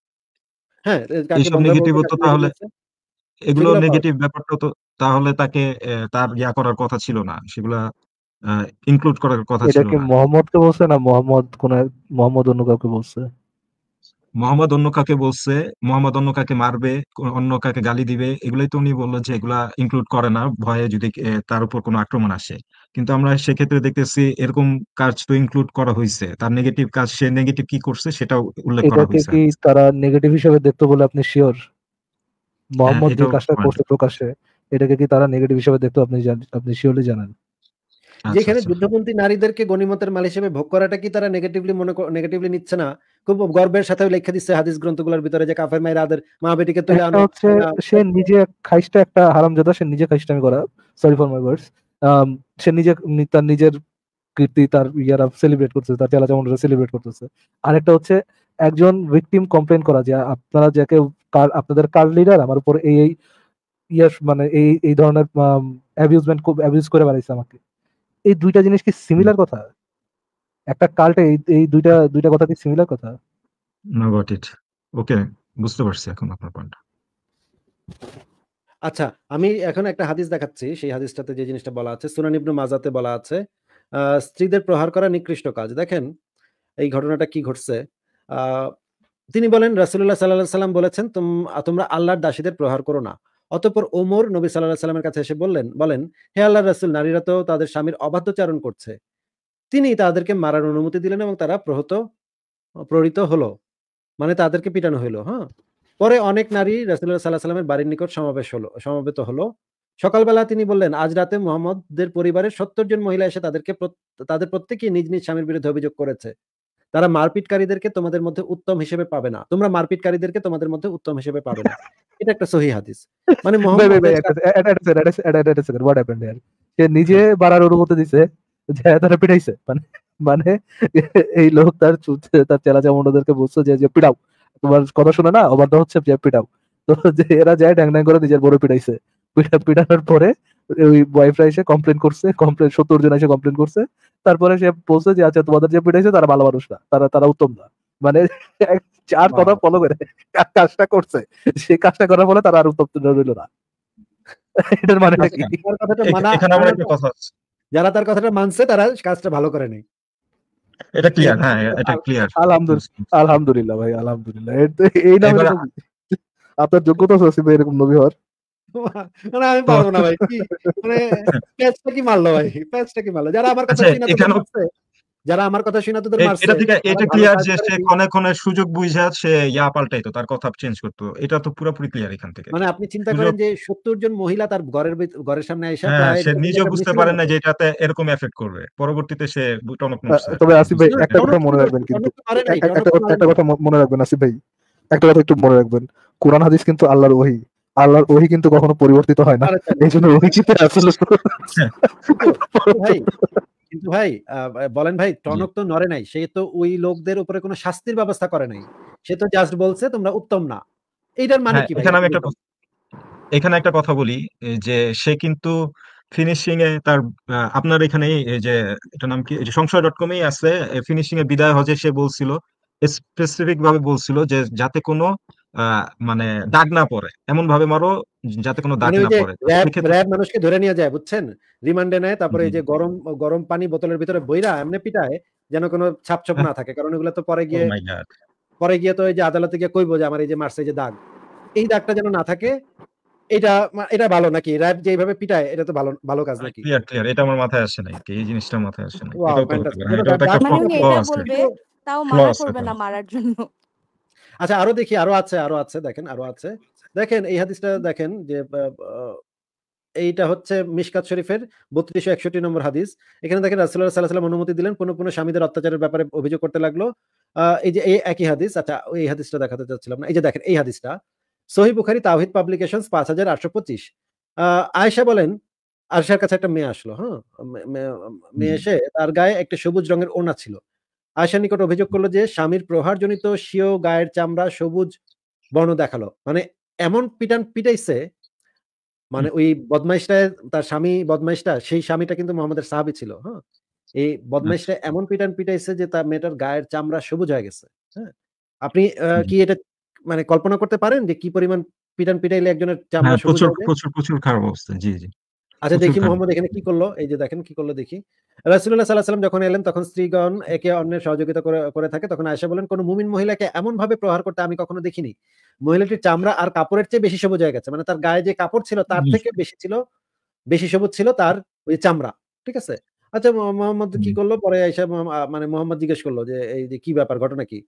হ্যাঁ এইসব নেগেটিভ তো তাহলে এগুলো নেগেটিভ ব্যাপারটা তো তাহলে তাকে তার ইয়া করার কথা ছিল না। সেগুলা ইনক্লুড করার কথা এটা ছিল কি মোহাম্মদ কে বলছে না মোহাম্মদ কোন মোহাম্মদ অন্য কাউকে বলছে? মোহাম্মদ অন্য কাকে বলছে, মোহাম্মদ অন্য কাকে মারবে, অন্য কাকে গালি দিবে, এগুলাই তো উনি বললো যে এগুলা ইনক্লুড করে না, ভয়ে যদি তার উপর কোনো আক্রমণ আসে। কিন্তু আমরা সেক্ষেত্রে দেখতেছি এরকম কাজ তো ইনক্লুড করা হয়েছে তার নেগেটিভ কাজ সে নেগেটিভ কি করছে সেটাও উল্লেখ করা এটাকে কি তারা নেগেটিভ হিসেবে দেখতো বলে আপনি শিওর হ্যাঁ, মোহাম্মদ যে কাজটা মানে পোস্ট প্রকাশে এটাকে কি তারা নেগেটিভ হিসেবে দেখতো আপনি আপনি শিওরলি জানেন আচ্ছা, যেখানে আচ্ছা। যুদ্ধপন্থী নারীদেরকে গণিমতের মাল হিসেবে ভোগ করাটা কি তারা নেগেটিভলি মনে নেগেটিভলি নিচ্ছে না খুব গর্বের সাথে লেখা দিচ্ছে হাদিস গ্রন্থগুলোর ভিতরে যে কাফের মায়ের আদের মা বেটিকে তুলে আনো সে নিজে খাইস্টা একটা হারামজাদা সে নিজে খাইস্টামি করা সরি ফর মাই ওয়ার্ডস সে নিজে তার নিজের কীর্তি তার ইয়ারা সেলিব্রেট করতেছে তার চেলা চামুন্ডরা সেলিব্রেট করতেছে আরেকটা হচ্ছে একজন ভিকটিম কমপ্লেন করা যে আপনারা যাকে আপনাদের কার লিডার আমার উপর এই এই ইয়াস মানে এই এই ধরনের অ্যাবিউজমেন্ট খুব অ্যাবিউজ করে বেড়াইছে আমাকে এই দুইটা জিনিস কি সিমিলার কথা একটা কালটে এই এই দুইটা দুইটা কথা কি সিমিলার কথা না গট ইট ওকে বুঝতে পারছি এখন আপনার পয়েন্টটা আচ্ছা আমি এখন একটা হাদিস দেখাচ্ছি সেই হাদিসটাতে যে জিনিসটা বলা আছে সুনান ইবনু মাজাতে বলা আছে স্ত্রীদের প্রহার করা নিকৃষ্ট কাজ দেখেন এই ঘটনাটা কি ঘটছে তিনি বলেন রাসুল্লাহ সাল্লাহ সাল্লাম বলেছেন তোমরা আল্লাহর দাসীদের প্রহার করো না অতপর ওমর নবী সাল্লাহ সাল্লামের কাছে এসে বললেন বলেন হে আল্লাহ রাসুল নারীরা তো তাদের স্বামীর অবাধ্যচারণ করছে তিনি তাদেরকে মারার অনুমতি দিলেন এবং তারা প্রহত প্রহৃত হলো মানে তাদেরকে পিটানো হইলো হ্যাঁ পরে অনেক নারী রাসুল্লাহ সাল্লাহ সাল্লামের বাড়ির নিকট সমাবেশ হলো সমাবেত হলো সকালবেলা তিনি বললেন আজ রাতে মোহাম্মদের পরিবারের সত্তর জন মহিলা এসে তাদেরকে তাদের প্রত্যেকেই নিজ নিজ স্বামীর বিরুদ্ধে অভিযোগ করেছে তারা মারপিটকারীদেরকে তোমাদের মধ্যে উত্তম হিসেবে পাবে না তোমরা মারপিটকারীদেরকে তোমাদের মধ্যে উত্তম হিসেবে পাবে না এটা একটা সহি হাদিস মানে সে নিজে হ্যাঁ। বাড়ার অনুমতি দিছে যে তারা পিটাইছে মানে মানে এই লোক তার তার যেমন ওদেরকে বলছে যে যে পিটাও তোমার কথা শুনে না অবাধ্য হচ্ছে যে পিটাও তো যে এরা যায় ড্যাং ড্যাং করে নিজের বড় পিটাইছে পিটানোর পরে ওই ওয়াইফরা এসে কমপ্লেন করছে কমপ্লেন সত্তর জন এসে কমপ্লেন করছে তারপরে সে বলছে যে আচ্ছা তোমাদের যে পিটাইছে তারা ভালো মানুষ না তারা তারা উত্তম না মানে যার কথা ফলো করে কাজটা করছে সে কাজটা করার ফলে তারা আর উত্তম রইল না এটার মানে আচ্ছা, এখানে কথা যারা তার কথাটা মানছে তারা কাজটা ভালো করে নাই এটা ক্লিয়ার হ্যাঁ এটা ক্লিয়ার আলহামদুলিল্লাহ আলহামদুলিল্লাহ ভাই আলহামদুলিল্লাহ এই নামে আপনার যোগ্যতা আছে এরকম নবী হওয়ার মানে আমি পারবো না ভাই মানে প্যাচটা কি মারলো ভাই প্যাচটা কি মারলো যারা আমার কথা আচ্ছা, শুনে যারা আমার কথা শুনে মারছে এটা থেকে এটা ক্লিয়ার যে সে কোনে কোনে সুযোগ বুঝা সে ইয়া তার কথা চেঞ্জ করতো এটা তো পুরোপুরি ক্লিয়ার এখান থেকে মানে আপনি চিন্তা করেন যে 70 জন মহিলা তার ঘরের ঘরের সামনে এসে হ্যাঁ, সে নিজে বুঝতে পারে না যে এটাতে এরকম এফেক্ট করবে পরবর্তীতে সে টনক তবে আসিফ ভাই একটা কথা মনে রাখবেন কিন্তু একটা কথা মনে রাখবেন আসিফ ভাই একটা কথা একটু মনে রাখবেন কোরআন হাদিস কিন্তু আল্লাহর ওহী আল্লাহর ওহি কিন্তু কখনো পরিবর্তিত হয় না এই জন্য ওহিতে আসলে ভাই কিন্তু ভাই বলেন ভাই টনক তো নড়ে নাই সে তো ওই লোকদের উপরে কোনো শাস্তির ব্যবস্থা করে নাই সে তো জাস্ট বলছে তোমরা উত্তম না এইটার মানে হ্যাঁ, কি এখানে আমি একটা এখানে একটা কথা বলি যে সে কিন্তু ফিনিশিং এ তার আপনার এখানে যে এটা নাম কি সংশয় ডট কমেই আছে ফিনিশিং এ বিদায় হজে সে বলছিল স্পেসিফিক ভাবে বলছিল যে যাতে কোনো মানে দাগ না পড়ে এমন ভাবে মারো যাতে কোনো দাগ মানে না পড়ে র‍্যাব মানুষকে ধরে নিয়ে যায় বুঝছেন রিমান্ডে নেয় তারপরে এই যে গরম গরম পানি বোতলের ভিতরে বইরা এমনি পিটায় যেন কোনো ছাপ ছাপ না হ্যাঁ। থাকে কারণ এগুলো তো পরে oh গিয়ে পরে গিয়ে তো এই যে আদালতে গিয়ে কইবো যে আমার এই যে মারছে যে দাগ এই দাগটা যেন না থাকে এটা এটা ভালো নাকি র‍্যাব যেভাবে পিটায় এটা তো ভালো ভালো কাজ নাকি ক্লিয়ার ক্লিয়ার এটা আমার মাথায় আসে নাই এই জিনিসটা মাথায় আসে নাই মানে এটা একটা ফ্লস তাও মানা করবে না মারার জন্য আচ্ছা আরো দেখি আরো আছে আরো আছে দেখেন আরো আছে দেখেন এই হাদিসটা দেখেন যে এইটা হচ্ছে মিশকাত শরীফের বত্রিশশো একষট্টি নম্বর হাদিস এখানে দেখেন রাসুল্লাহ সাল্লাহ সাল্লাম অনুমতি দিলেন কোনো কোনো স্বামীদের অত্যাচারের ব্যাপারে অভিযোগ করতে লাগলো এই যে এই একই হাদিস আচ্ছা এই হাদিসটা দেখাতে চাচ্ছিলাম না এই যে দেখেন এই হাদিসটা সহি বুখারি তাহিদ পাবলিকেশন পাঁচ হাজার আটশো পঁচিশ আয়েশা বলেন আয়সার কাছে একটা মেয়ে আসলো হ্যাঁ মেয়ে এসে তার গায়ে একটা সবুজ রঙের ওনা ছিল আশা নিকট অভিযোগ করলো যে স্বামীর প্রহারজনিত সিও গায়ের চামড়া সবুজ বর্ণ দেখালো মানে এমন পিটান পিটাইছে মানে ওই বদমাইশটা তার স্বামী বদমাইশটা সেই স্বামীটা কিন্তু মোহাম্মদের সাহাবি ছিল হ্যাঁ এই বদমাইশটা আচ্ছা। এমন পিটান পিটাইছে যে তার মেয়েটার গায়ের চামড়া সবুজ হয়ে গেছে হ্যাঁ আপনি কি এটা মানে কল্পনা করতে পারেন যে কি পরিমাণ পিটান পিটাইলে একজনের চামড়া হ্যাঁ, সবুজ প্রচুর প্রচুর খারাপ অবস্থা জি জি আচ্ছা দেখি মোহাম্মদ এখানে কি করলো এই যে দেখেন কি করলো দেখি রাসুল্লাহ সাল্লাহ যখন এলেন তখন স্ত্রীগণ একে অন্যের সহযোগিতা করে থাকে তখন আয়সা বলেন কোন মুমিন মহিলাকে এমন ভাবে প্রহার করতে আমি কখনো দেখিনি মহিলাটির চামড়া আর কাপড়ের চেয়ে বেশি সবুজ হয়ে গেছে মানে তার গায়ে যে কাপড় ছিল তার থেকে বেশি ছিল বেশি সবুজ ছিল তার ওই চামড়া ঠিক আছে আচ্ছা মোহাম্মদ কি করলো পরে আয়সা মানে মোহাম্মদ জিজ্ঞেস করলো যে এই যে কি ব্যাপার ঘটনা কি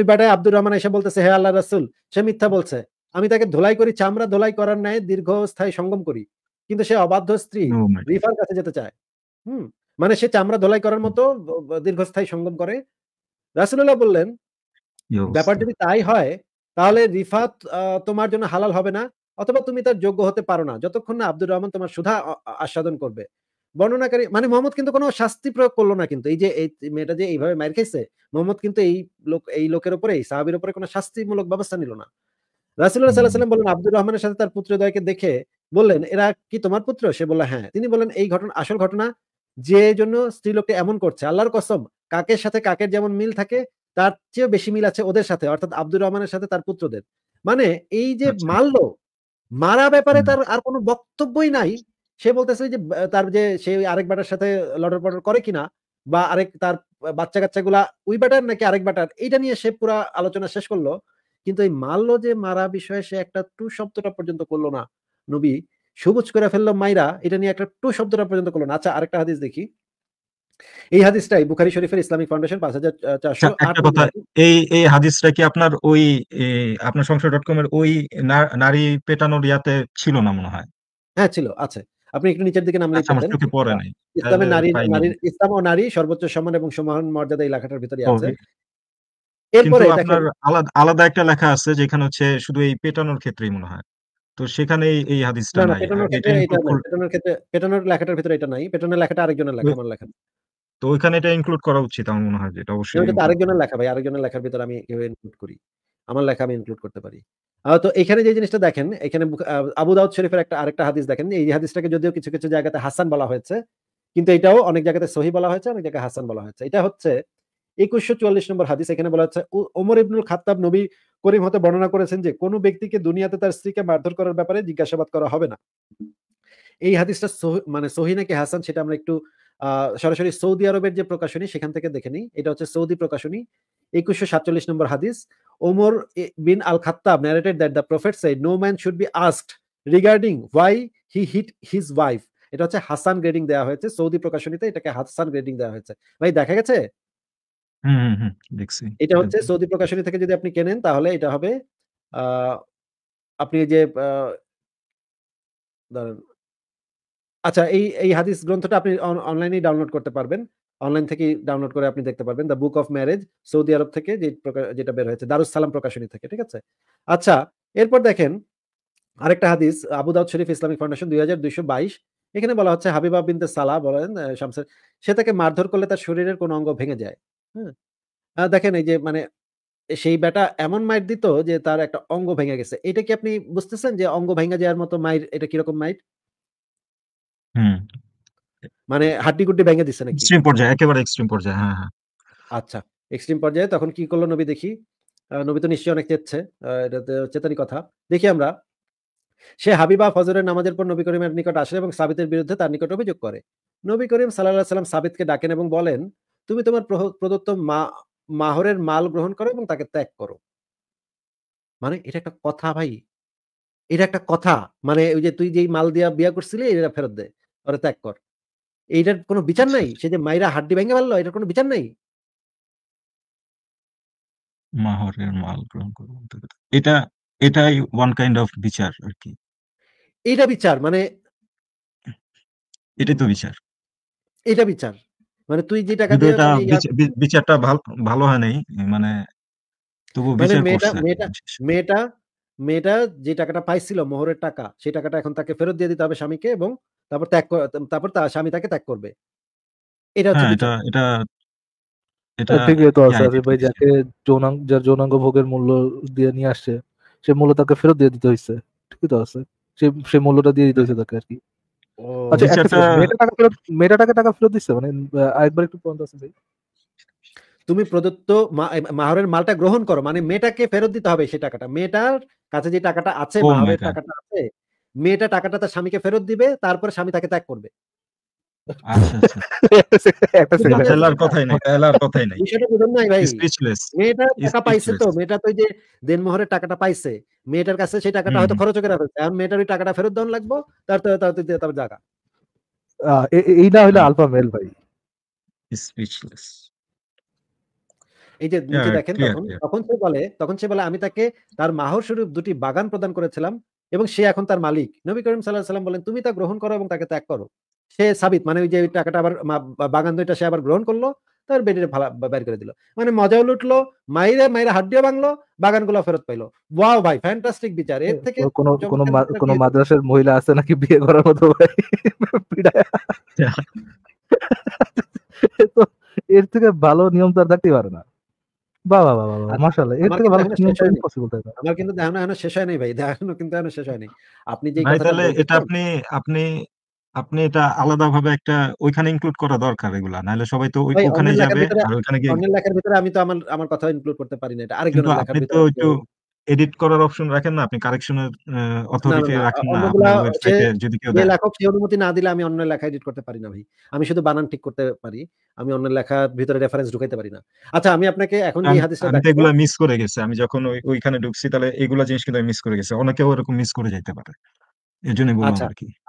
ওই বেটায় আব্দুর রহমান আয়সা বলতেছে হে আল্লাহ রাসুল সে মিথ্যা বলছে আমি তাকে ধোলাই করি চামড়া ধোলাই করার ন্যায় দীর্ঘস্থায়ী সঙ্গম করি কিন্তু সে অবাধ্য স্ত্রী oh রিফার কাছে যেতে চায় হুম মানে সে চামড়া ধোলাই করার মতো দীর্ঘস্থায়ী সঙ্গম করে রাসুল্লাহ বললেন ব্যাপার যদি তাই হয় তাহলে রিফাত তোমার জন্য হালাল হবে না অথবা তুমি তার যোগ্য হতে পারো না যতক্ষণ না আব্দুর রহমান তোমার সুধা আস্বাদন করবে বর্ণনাকারী মানে মোহাম্মদ কিন্তু কোনো শাস্তি প্রয়োগ করলো না কিন্তু এই যে এই মেয়েটা যে এইভাবে মায়ের খেয়েছে মোহাম্মদ কিন্তু এই লোক এই লোকের উপরে এই সাহাবির উপরে কোনো শাস্তিমূলক ব্যবস্থা নিল না রাসুল্লাহ সাল্লাহ সাল্লাম বললেন আব্দুর রহমানের সাথে তার পুত্রদয়কে দেখে বললেন এরা কি তোমার পুত্র সে বললো হ্যাঁ তিনি বললেন এই ঘটনা আসল ঘটনা যে জন্য স্ত্রীলোকটা এমন করছে আল্লাহর কসম কাকের সাথে কাকের যেমন মিল থাকে তার চেয়ে বেশি মিল আছে ওদের সাথে অর্থাৎ আব্দুর রহমানের সাথে তার পুত্রদের মানে এই যে আচ্ছা। মারল মারা ব্যাপারে তার আর কোনো বক্তব্যই নাই সে বলতেছে যে তার যে সে আরেক বাটার সাথে লটর পটর করে কিনা বা আরেক তার বাচ্চা কাচ্চা গুলা ওই ব্যাটার নাকি আরেক ব্যাটার এইটা নিয়ে সে পুরা আলোচনা শেষ করলো কিন্তু এই মারল যে মারা বিষয়ে সে একটা টু শব্দটা পর্যন্ত করলো না নবী সবুজ করে ফেললো মাইরা এটা নিয়ে একটা টু শব্দটা পর্যন্ত করলো না আচ্ছা আরেকটা হাদিস দেখি এই হাদিসটাই বুখারি শরীফের ইসলামিক ফাউন্ডেশন পাঁচ হাজার চারশো আচ্ছা, এই এই হাদিসটা কি আপনার ওই আপনার সংসার ডট কম এর ওই নারী পেটানোর ইয়াতে ছিল না মনে হয় হ্যাঁ ছিল আছে আপনি একটু নিচের দিকে নামলে আচ্ছা, ইসলামের নারী নারীর ইসলাম ও নারী সর্বোচ্চ সম্মান এবং সমান মর্যাদা এই লেখাটার ভিতরে আছে এরপরে আপনার আলাদা আলাদা একটা লেখা আছে যেখানে হচ্ছে শুধু এই পেটানোর ক্ষেত্রেই মনে হয় তো সেখানে এই হাদিসটা নাই পেটানোর লেখাটার ভিতরে এটা নাই পেটানোর লেখাটা আরেকজনের লেখা আমার লেখা তো ওইখানে এটা ইনক্লুড করা উচিত আমার মনে হয় যেটা অবশ্যই এটা আরেকজনের লেখা ভাই আরেকজনের লেখার ভিতরে আমি ইনক্লুড করি আমার লেখা আমি ইনক্লুড করতে পারি তো এখানে যে জিনিসটা দেখেন এখানে আবু দাউদ শরীফের একটা আরেকটা হাদিস দেখেন এই হাদিসটাকে যদিও কিছু কিছু জায়গাতে হাসান বলা হয়েছে কিন্তু এটাও অনেক জায়গাতে সহি বলা হয়েছে অনেক জায়গায় হাসান বলা হয়েছে এটা হচ্ছে একুশশো চুয়াল্লিশ নম্বর হাদিস এখানে বলা হচ্ছে ওমর ইবনুল খাতাব নবী করিম হতে বর্ণনা করেছেন যে কোনো ব্যক্তিকে দুনিয়াতে তার স্ত্রীকে মারধর করার ব্যাপারে জিজ্ঞাসাবাদ করা হবে না এই হাদিসটা মানে সহি নাকি হাসান সেটা আমরা একটু সরাসরি সৌদি আরবের যে প্রকাশনী সেখান থেকে দেখে নিই এটা হচ্ছে সৌদি প্রকাশনী একুশশো সাতচল্লিশ নম্বর হাদিস Umar bin al Khattab narrated that the prophet said no man should be asked regarding why he hit his wife এটা হচ্ছে হাসান গ্রেডিং দেওয়া হয়েছে সৌদি প্রকাশনীতে এটাকে হাসান গ্রেডিং দেওয়া হয়েছে ভাই দেখা গেছে দেখছি। এটা হচ্ছে সৌদি প্রকাশনী থেকে যদি আপনি কেনেন তাহলে এটা হবে আপনি যে আচ্ছা এই এই হাদিস গ্রন্থটা আপনি অন ডাউনলোড করতে পারবেন। অনলাইন ডাউনলোড করে আপনি দেখতে পারবেন। দ্য বুক অফ ম্যারেজ সৌদি আরব থেকে যে যেটা বের হয়েছে দারুস সালাম প্রকাশনী থেকে। ঠিক আছে? আচ্ছা এরপর দেখেন আরেকটা হাদিস আবু দাউদ শরীফ ইসলামিক ফাউন্ডেশন ২২২২ এখানে বলা হচ্ছে হাবিবা বিনতে সালা বলেন শামসের সে তাকে মারধর করলে তার শরীরের কোনো অঙ্গ ভেঙে যায়। হ্যাঁ দেখেন এই যে মানে সেই ব্যাটা এমন মাইট দিত যে তার একটা অঙ্গ ভেঙে গেছে এটা কি আপনি বুঝতেছেন যে অঙ্গ ভেঙে যাওয়ার মতো মাইট এটা কিরকম মাইট মানে হাড্ডি গুড্ডি ভেঙে দিছে নাকি এক্সট্রিম পর্যায়ে একেবারে এক্সট্রিম পর্যায়ে হ্যাঁ হ্যাঁ আচ্ছা এক্সট্রিম পর্যায়ে তখন কি করলো নবী দেখি নবী তো নিশ্চয়ই অনেক চেচ্ছে এটা তো চেতারি কথা দেখি আমরা সে হাবিবা ফজরের নামাজের পর নবী করিমের নিকট আসে এবং সাবিতের বিরুদ্ধে তার নিকট অভিযোগ করে নবী করিম সাল্লাহ সাল্লাম সাবিতকে ডাকেন এবং বলেন তুমি তোমার প্রদত্ত মা মাহরের মাল গ্রহণ করো এবং তাকে ত্যাগ করো মানে এটা একটা কথা ভাই এটা একটা কথা মানে ওই যে তুই যেই মাল দিয়া বিয়া করছিলি এটা ফেরত দে ওরা ত্যাগ কর এইটার কোনো বিচার আচ্ছা, নাই আচ্ছা। সে যে মাইরা হাড্ডি ভেঙে ফেললো এটার কোনো বিচার নাই মাহরের মাল গ্রহণ এটা এটাই ওয়ান কাইন্ড অফ বিচার আর কি এটা বিচার মানে এটা তো বিচার এটা বিচার মানে তুই যে টাকা দিয়ে মানে বিচারটা ভালো হয় নাই মানে, মানে মেয়েটা মেয়েটা মেয়েটা যে টাকাটা পাইছিল মোহরের টাকা সেই টাকাটা এখন তাকে ফেরত দিয়ে দিতে হবে স্বামীকে এবং তারপর ত্যাগ তারপর তার স্বামী তাকে ত্যাগ করবে এটা হ্যাঁ, এটা এটা এটা হ্যাঁ, ঠিকই তো আছে ভাই যাকে যৌনাঙ্গ যার ভোগের মূল্য দিয়ে নিয়ে আসছে সে মূল্য তাকে ফেরত দিয়ে দিতে হয়েছে ঠিকই তো আছে সে সে মূল্যটা দিয়ে দিতে হয়েছে হ্যাঁ। তাকে আর কি আচ্ছা, মানে, তুমি প্রদত্ত মাহরের মালটা গ্রহণ করো মানে মেয়েটাকে ফেরত দিতে হবে সেই টাকাটা মেয়েটার কাছে যে টাকাটা আছে টাকাটা আছে মেয়েটা টাকাটা তার স্বামীকে ফেরত দিবে তারপরে স্বামী তাকে ত্যাগ করবে আচ্ছা, আচ্ছা। এই যে দেখেন সে বলে তখন সে বলে আমি তাকে তার মাহর স্বরূপ দুটি বাগান প্রদান করেছিলাম এবং সে এখন তার মালিক নবী করিম সাল্লাহ সাল্লাম বলেন তুমি তা গ্রহণ করো এবং তাকে ত্যাগ করো সে সাবিত মানে ওই যে টাকাটা আবার বাগান দইটা সে আবার গ্রহণ করলো তার বেডে ফালা বের করে দিল মানে মজাও লুটলো মাইরে মাইরে হাড্ডিও ভাঙলো বাগানগুলো ফেরত পাইলো ওয়াও ভাই ফ্যান্টাস্টিক বিচার এর থেকে কোন কোন কোন মাদ্রাসার মহিলা আছে নাকি বিয়ে করার মতো ভাই এর থেকে ভালো নিয়ম তো আর থাকতেই পারে না বাবা বাবা বাবা মাশাআল্লাহ এর থেকে ভালো নিয়ম তো পসিবল থাকে আমার কিন্তু দেখানো এখনো শেষ হয় নাই ভাই দেখানো কিন্তু এখনো শেষ হয় নাই আপনি যে তাহলে এটা আপনি আপনি আপনি এটা আলাদাভাবে একটা ওইখানে ইনক্লুড করা দরকার এগুলা নাহলে সবাই তো ওই- ওখানে যাবে আর ওইখানে গিয়ে অন্যের লেখার ভিতরে আমি তো আমার আমার কথা ইনক্লুড করতে পারি না এটা কিন্তু আরেকজনের লেখার আপনি তো একটু এডিট করার অপশন রাখেন না আপনি কারেকশনের অথরিটি রাখেন না আপনার ওয়েবসাইটে যদি কেউ দেয় লেখক সে অনুমতি না দিলে আমি অন্য লেখা এডিট করতে পারি না ভাই আমি শুধু বানান ঠিক করতে পারি আমি অন্য লেখার ভিতরে রেফারেন্স ঢুকাইতে পারি না আচ্ছা আমি আপনাকে এখন এই হাদিসটা আমি তো মিস করে গেছে আমি যখন ওইখানে ঢুকছি তাহলে এগুলো জিনিস কিন্তু মিস করে গেছে অনেকেও এরকম মিস করে যাইতে পারে আচ্ছা,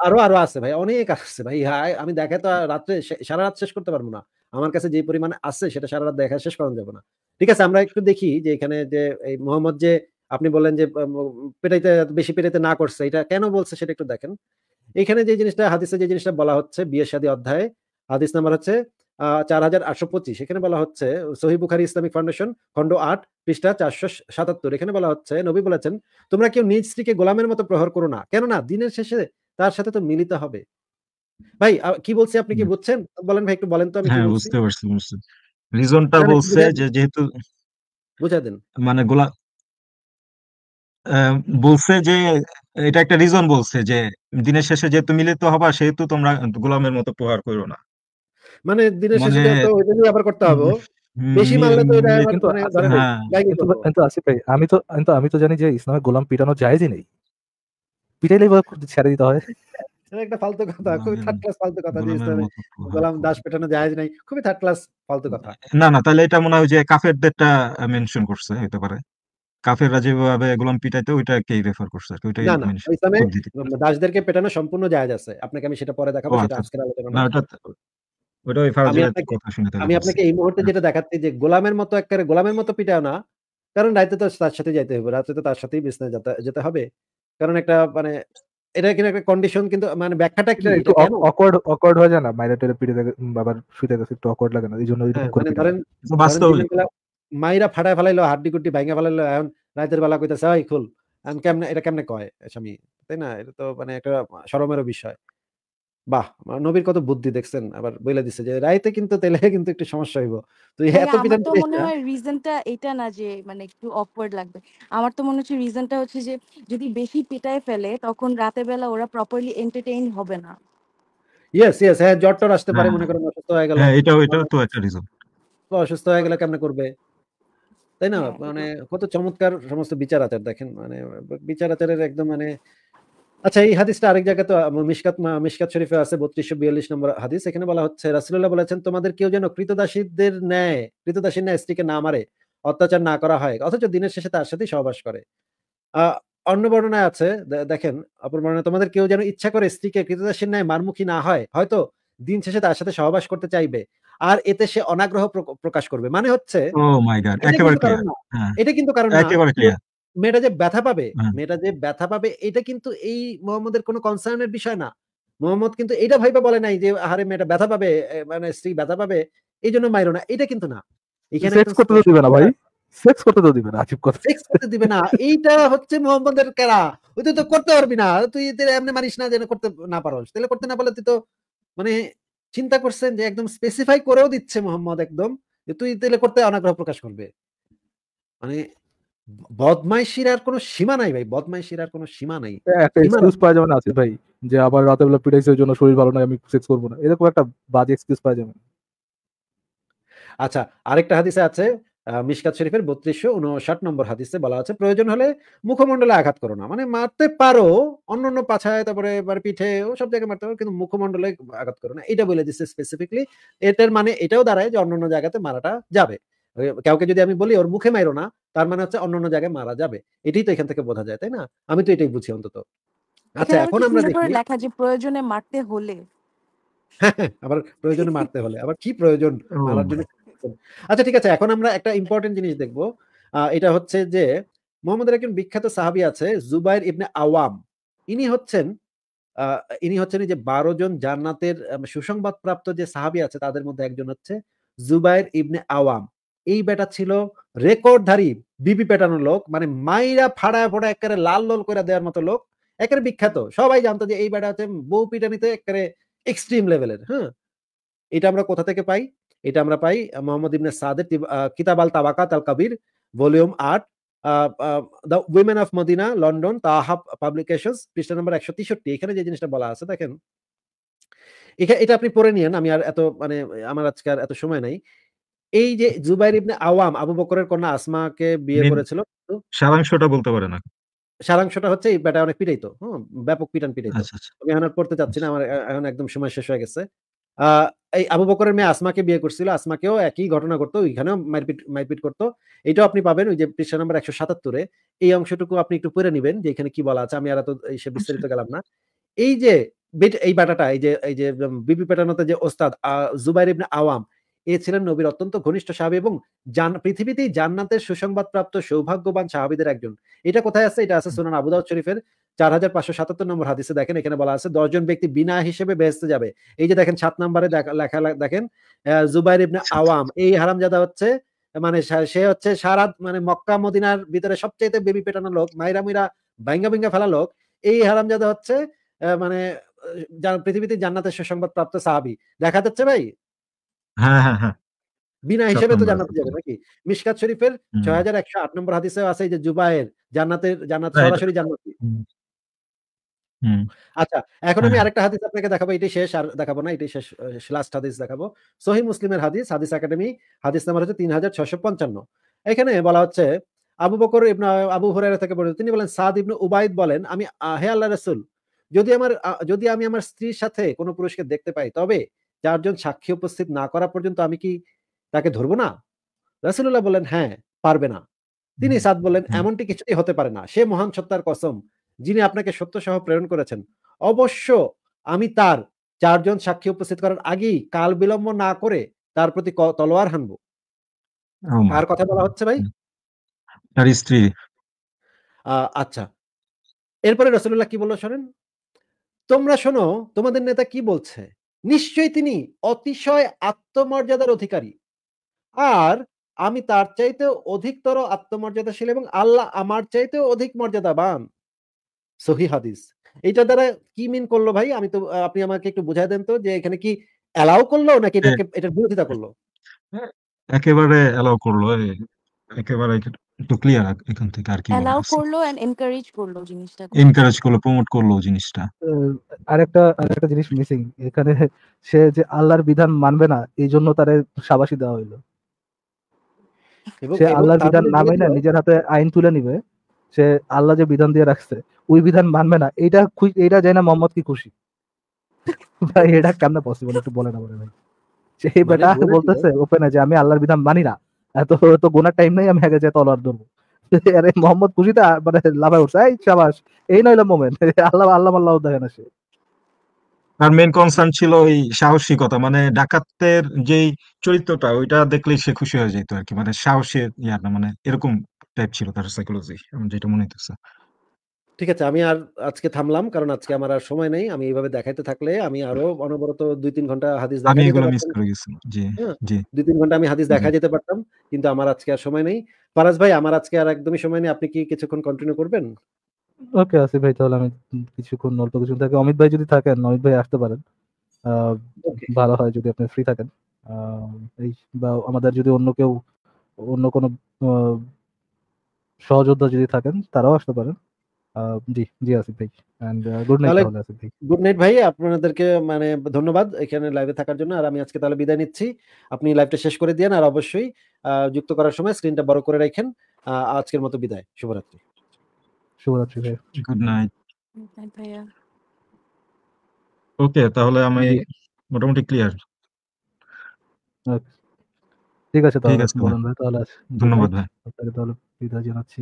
আরো আরো আছে ভাই অনেক আছে ভাই হ্যাঁ, আমি দেখে তো রাত্রে সারা রাত শেষ করতে পারবো না আমার কাছে যে পরিমাণ আছে সেটা সারা রাত দেখা শেষ করানো যাবে না ঠিক আছে আমরা একটু দেখি যে এখানে যে এই মোহাম্মদ যে আপনি বললেন যে পেটাইতে বেশি পেটাইতে না করছে এটা কেন বলছে সেটা একটু দেখেন এখানে যে জিনিসটা হাদিসে যে জিনিসটা বলা হচ্ছে বিয়ে সাদী অধ্যায় হাদিস নাম্বার হচ্ছে চার এখানে বলা হচ্ছে সহি বুখারি ইসলামিক ফাউন্ডেশন খন্ড আট পৃষ্ঠা চারশো সাতাত্তর এখানে বলা হচ্ছে নবী বলেছেন তোমরা কেউ নিজ স্ত্রীকে গোলামের মতো প্রহর করো না কেননা দিনের শেষে তার সাথে তো মিলিত হবে ভাই কি বলছি আপনি কি বুঝছেন বলেন ভাই একটু বলেন তো আমি হ্যাঁ, বুঝতে পারছি বুঝছি রিজনটা মানে বলছে যে যেহেতু বুঝা দেন মানে গোলা বলছে যে এটা একটা রিজন বলছে যে দিনের শেষে যেহেতু মিলিত হবা সেহেতু তোমরা গোলামের মতো প্রহার করো না মানে দিনের শেষে মানে তো ওইটা নিয়ে আবার করতে হবে বেশি মানলে তো এটা আচ্ছা, হ্যাঁ। কিন্তু আসিফ ভাই আমি তো কিন্তু আমি তো জানি যে ইসলামে গোলাম পিটানো জায়েজই নেই পিটাইলেই ছেড়ে দিতে হয় একটা ফালতু কথা খুবই থার্ড ক্লাস ফালতু কথা দিয়ে গোলাম দাস পেটানো জায়েজ নাই খুবই থার্ড ক্লাস ফালতু কথা না না তাহলে এটা মনে হয় যে কাফেরদেরটা মেনশন করছে হতে পারে কাফেররা যেভাবে গোলাম পিটাইতে ওইটাকেই রেফার করছে ওইটাই না না দাসদেরকে পেটানো সম্পূর্ণ জায়েজ আছে আপনাকে আমি সেটা পরে দেখাবো সেটা আচ্ছা, আজকের আচ্ছা। আলোচনা না ওটা ওই আমি আপনাকে এই মুহূর্তে যেটা দেখাচ্ছি যে গোলামের মতো একবারে গোলামের মতো পিটাও না কারণ রাতে তো তার সাথে যাইতে হবে রাতে তো তার সাথেই যেতে হবে কারণ একটা মানে এটা কিন্তু একটা কন্ডিশন কিন্তু মানে ব্যাখ্যাটা কি একটু অকওয়ার্ড অকওয়ার্ড মাইরা পিটে বাবার গেছে একটু অকওয়ার্ড লাগে না হ্যাঁ, মানে ধরেন মাইরা ফাটায় ফেলাইলো হাড্ডি কুটি ভাঙা ফেলাইলো এখন রাতের বেলা কইতাছে ওই খুল এখন কেমনে এটা কেমনে কয় স্বামী তাই না এটা তো মানে একটা সরমের বিষয় বাহ! নবীর কত বুদ্ধি দেখছেন। আবার বইলা দিছে যে রাইতে কিন্তু তেলে কিন্তু একটু সমস্যা হইব। তো এত আমার তো মনে হ্যাঁ? হয় এটা না যে মানে একটু অকওয়ার্ড লাগবে। আমার তো মনে হচ্ছে রিজনটা হচ্ছে যে যদি বেশি পিটায় ফেলে তখন রাতের বেলা ওরা প্রপারলি এন্টারটেইন হবে না। Yes, yes. হ্যাঁ, জ্বর-টর আসতে পারে। হ্যাঁ। মনে করেন অসুস্থ হয়ে গেল। হ্যাঁ, এটাও এটাও তো একটা রিজন। অসুস্থ হয়ে গেলে কেমনে করবে? তাই না? হ্যাঁ, মানে কত চমৎকার সমস্ত বিচার আচার দেখেন। মানে বিচার আচারের একদম মানে আচ্ছা এই হাদিসটা আরেক জায়গায় তো মিসকাত মিশকাত শরীফে আছে বত্রিশশো বিয়াল্লিশ নম্বর হাদিস এখানে বলা হচ্ছে রাসুল্লাহ বলেছেন তোমাদের কেউ যেন কৃতদাসীদের ন্যায় কৃতদাসীর ন্যায় স্ত্রীকে না মারে অত্যাচার না করা হয় অথচ দিনের শেষে তার সাথে সহবাস করে আহ অন্য বর্ণনায় আছে দেখেন অপর বর্ণনা তোমাদের কেউ যেন ইচ্ছা করে স্ত্রীকে কৃতদাসীর ন্যায় মারমুখী না হয় হয়তো দিন শেষে তার সাথে সহবাস করতে চাইবে আর এতে সে অনাগ্রহ প্রকাশ করবে মানে হচ্ছে oh হ্যাঁ, এটা কিন্তু কারণ মেয়েটা যে ব্যথা পাবে হ্যাঁ। মেয়েটা যে ব্যথা পাবে এটা কিন্তু এই মোহাম্মদের কোনো কনসার্নের বিষয় না মোহাম্মদ কিন্তু এটা ভাইবে বলে নাই যে আহারে মেয়েটা ব্যথা পাবে মানে স্ত্রী ব্যথা পাবে এই জন্য মাইরো না এটা কিন্তু না এখানে সেক্স করতে দিবে না ভাই সেক্স করতে তো দিবে না হ্যাঁ। কথা সেক্স করতে দিবে না এইটা হচ্ছে মোহাম্মদের কেরা ওই তুই তো করতে পারবি না তুই এমনি মানিস না যেন করতে না পারোস তাহলে করতে না পারলে তুই তো মানে চিন্তা করছেন যে একদম স্পেসিফাই করেও দিচ্ছে মোহাম্মদ একদম যে তুই তাহলে করতে অনাগ্রহ প্রকাশ করবে মানে বদমাইশির আর কোনো সীমা নাই ভাই বদমাইশির আর কোনো সীমা নাই হ্যাঁ, একটা এক্সকিউজ পাওয়া যাবে না আছে ভাই যে আবার রাতের বেলা পিটাইসের জন্য শরীর ভালো নাই আমি সেক্স করব না এরকম একটা বাজে এক্সকিউজ পাওয়া যাবে আচ্ছা আরেকটা হাদিসে আছে মিশকাত শরীফের বত্রিশশো উনষাট নম্বর হাদিসে বলা আছে প্রয়োজন হলে মুখমণ্ডলে আঘাত করো না মানে মারতে পারো অন্য পাছায় তারপরে এবার পিঠে ও সব জায়গায় মারতে পারো কিন্তু মুখমণ্ডলে আঘাত করো না এটা বলে দিচ্ছে স্পেসিফিকলি এটার মানে এটাও দাঁড়ায় যে অন্যান্য জায়গাতে মারাটা যাবে কাউকে যদি আমি বলি ওর মুখে মাইরো না তার মানে হচ্ছে অন্য অন্য জায়গায় মারা যাবে এটাই তো এখান থেকে বোঝা যায় তাই না আমি তো এটাই বুঝি অন্তত আচ্ছা এখন আমরা দেখি লেখা যে প্রয়োজনে মারতে হলে আবার প্রয়োজনে মারতে হলে আবার কি প্রয়োজন মারার জন্য আচ্ছা ঠিক আছে এখন আমরা একটা ইম্পর্টেন্ট জিনিস দেখব এটা হচ্ছে যে মোহাম্মদের একজন বিখ্যাত সাহাবি আছে জুবাইর ইবনে আওয়াম ইনি হচ্ছেন ইনি হচ্ছেন যে বারো জন জান্নাতের সুসংবাদ প্রাপ্ত যে সাহাবি আছে তাদের মধ্যে একজন হচ্ছে জুবাইর ইবনে আওয়াম এই বেটা ছিল রেকর্ডধারী বিপি পেটানো লোক মানে মাইরা ফাড়ায় ফোড়া একেবারে লাল লোল করে দেওয়ার মতো লোক একেবারে বিখ্যাত সবাই জানতো যে এই বেটা হচ্ছে বউ পিটানিতে একেবারে এক্সট্রিম লেভেলের হ্যাঁ এটা আমরা কোথা থেকে পাই এটা আমরা পাই মোহাম্মদ ইবনে সাদের কিতাব al Tabaqat al Kabir volume আট the women of Medina London Taha publication পৃষ্ঠা নম্বর একশো তেষট্টি এখানে যে জিনিসটা বলা আছে দেখেন এটা আপনি পড়ে নিয়েন আমি আর এত মানে আমার আজকে আর এত সময় নাই এই যে জুবাইর ইবনে আওয়াম আবু বকরের কন্যা আসমাকে বিয়ে করেছিল সারাংশটা বলতে পারে না সারাংশটা হচ্ছে এই বেটা অনেক পিটাইতো হ্যাঁ ব্যাপক পিটান পিটাইতো আচ্ছা, আচ্ছা। আমি এখন আর পড়তে চাচ্ছি না আচ্ছা। আমার এখন একদম সময় শেষ হয়ে গেছে এই আবু বকরের মেয়ে আসমাকে বিয়ে করছিল আসমাকেও একই ঘটনা করতো ওইখানেও মারপিট মারপিট করতো এটাও আপনি পাবেন ওই যে পৃষ্ঠা নাম্বার একশো সাতাত্তরে এই অংশটুকু আপনি একটু পড়ে নেবেন যে এখানে কি বলা আছে আমি আর এত সে বিস্তারিত গেলাম না এই যে এই বেটাটা এই যে এই যে বিপি পেটানোতে যে ওস্তাদ জুবাইর ইবনে আওয়াম এ ছিলেন নবীর অত্যন্ত ঘনিষ্ঠ সাহাবি এবং পৃথিবীতেই জান্নাতের সুসংবাদপ্রাপ্ত সৌভাগ্যবান সাহাবিদের একজন এটা কোথায় আছে এটা আছে সুনান আবুদাউদ শরীফের চার হাজার পাঁচশো সাতাত্তর নম্বর হাদিসে দেখেন এখানে বলা আছে দশজন ব্যক্তি বিনা হিসেবে বেহেস্তে যাবে এই যে দেখেন সাত নম্বরে লেখা দেখেন জুবাইর ইবনে আওয়াম এই হারাম যাদা হচ্ছে মানে সে হচ্ছে সারা মানে মক্কা মদিনার ভিতরে সবচেয়ে বেবি পেটানো লোক মাইরা মিরা ব্যাঙ্গা ভাঙ্গা ফেলা লোক এই হারাম যাদা হচ্ছে মানে পৃথিবীতে জান্নাতের সুসংবাদ প্রাপ্ত সাহাবি দেখা যাচ্ছে ভাই হ্যাঁ, হ্যাঁ, হ্যাঁ। বিনা হিসেবে তো যাবে নাকি মিশকাত শরীফের নম্বর হাদিসে আছে যে জুবায়ের জান্নাতের জান্নাত সরাসরি জান্নাতি আচ্ছা এখন আমি আরেকটা হাদিস আপনাকে দেখাবো শেষ আর দেখাবো না শেষ লাস্ট হাদিস দেখাবো সহি মুসলিমের হাদিস হাদিস একাডেমি হাদিস নাম্বার হচ্ছে তিন হাজার ছশো পঞ্চান্ন এখানে বলা হচ্ছে আবু বকর ইবনা আবু হুরাইরা থেকে বলেন তিনি বলেন সাদ ইবনু উবাইদ বলেন আমি হে আল্লাহ রসুল যদি আমার যদি আমি আমার স্ত্রীর সাথে কোনো পুরুষকে দেখতে পাই তবে চারজন সাক্ষী উপস্থিত না করা পর্যন্ত আমি কি তাকে ধরবো না রাসুল্লাহ বলেন হ্যাঁ পারবে না তিনি সাদ বলেন এমনটি কিছুই হতে পারে না সে মহান সত্তার কসম যিনি আপনাকে সত্য সহ প্রেরণ করেছেন অবশ্য আমি তার চারজন সাক্ষী উপস্থিত করার আগেই কাল বিলম্ব না করে তার প্রতি তলোয়ার হানব আর oh কথা বলা হচ্ছে ভাই তার স্ত্রী আচ্ছা এরপরে রসুল্লাহ কি বললো শোনেন তোমরা শোনো তোমাদের নেতা কি বলছে নিশ্চয়ই তিনি অতিশয় আত্মমর্যাদার অধিকারী আর আমি তার চাইতে অধিকতর আত্মমর্যাদাশীল এবং আল্লাহ আমার চাইতে অধিক মর্যাদাবান সহি হাদিস এটা দ্বারা কি মিন করলো ভাই আমি তো আপনি আমাকে একটু বুঝাই দেন তো যে এখানে কি অ্যালাউ করলো নাকি হ্যাঁ। এটা এটার বিরোধিতা করলো হ্যাঁ, একেবারে অ্যালাউ করলো একেবারে একটু ক্লিয়ার এখান থেকে আর কি করলো এন্ড এনকারেজ করলো জিনিসটা এনকারেজ করলো প্রমোট করলো জিনিসটা আরেকটা আরেকটা জিনিস মিসিং এখানে সে যে আল্লাহর বিধান মানবে না এই জন্য তারে শাবাশি দেওয়া সে আল্লাহর বিধান না নিজের হাতে আইন তুলে নিবে সে আল্লাহ যে বিধান দিয়ে রাখছে ওই বিধান মানবে না এটা এটা যায় না মোহাম্মদ কি খুশি ভাই এটা কেমন পসিবল একটু না বলে ভাই সেই মানে বেটা বলতেছে ওপেনে যে আমি আল্লাহর বিধান মানি না তো গোনার টাইম নাই আমি আগে যে তলোয়ার ধরবো আরে মোহাম্মদ খুশিতে মানে উঠছে এই সাবাস এই আল্লাহ আল্লাহ আল্লাহ দেখেন আসে আর মেন কনসার্ন ছিল ওই সাহসিকতা মানে ডাকাতের যেই চরিত্রটা ওইটা দেখলেই সে খুশি হয়ে যেত আর কি মানে সাহসের ইয়ার মানে এরকম টাইপ ছিল তার সাইকোলজি যেটা মনে হইতেছে ঠিক আছে আমি আর আজকে থামলাম কারণ আজকে আমার আর সময় নেই আমি এইভাবে দেখাইতে থাকলে আমি আরো অনবরত দুই তিন ঘন্টা হাদিস আমি এগুলো মিস করে গেছি জি হ্যাঁ, জি দুই তিন ঘন্টা আমি হাদিস দেখা যেতে পারতাম কিন্তু আমার আজকে আর সময় নেই পারাজ ভাই আমার আজকে আর একদমই সময় নেই আপনি কি কিছুক্ষণ কন্টিনিউ করবেন ওকে আসি ভাই তাহলে আমি কিছুক্ষণ অল্প কিছু থাকে অমিত ভাই যদি থাকেন অমিত ভাই আসতে পারেন ভালো হয় যদি আপনি ফ্রি থাকেন এই বা আমাদের যদি অন্য কেউ অন্য কোনো সহযোদ্ধা যদি থাকেন তারাও আসতে পারেন জি জি আসিফ ভাই গুড নাইট আসিফ ভাই গুড নাইট ভাই আপনাদেরকে মানে ধন্যবাদ এখানে লাইভে থাকার জন্য আর আমি আজকে তাহলে বিদায় নিচ্ছি আপনি লাইভটা শেষ করে দিয়েন আর অবশ্যই যুক্ত করার সময় স্ক্রিনটা বড় করে রাখেন আজকের মতো বিদায় শুভরাত্রি শুভরাত্রি ভাই গুড নাইট ওকে তাহলে আমি মোটামুটি ক্লিয়ার ঠিক আছে তাহলে ধন্যবাদ ভাই তাহলে বিদায় জানাচ্ছি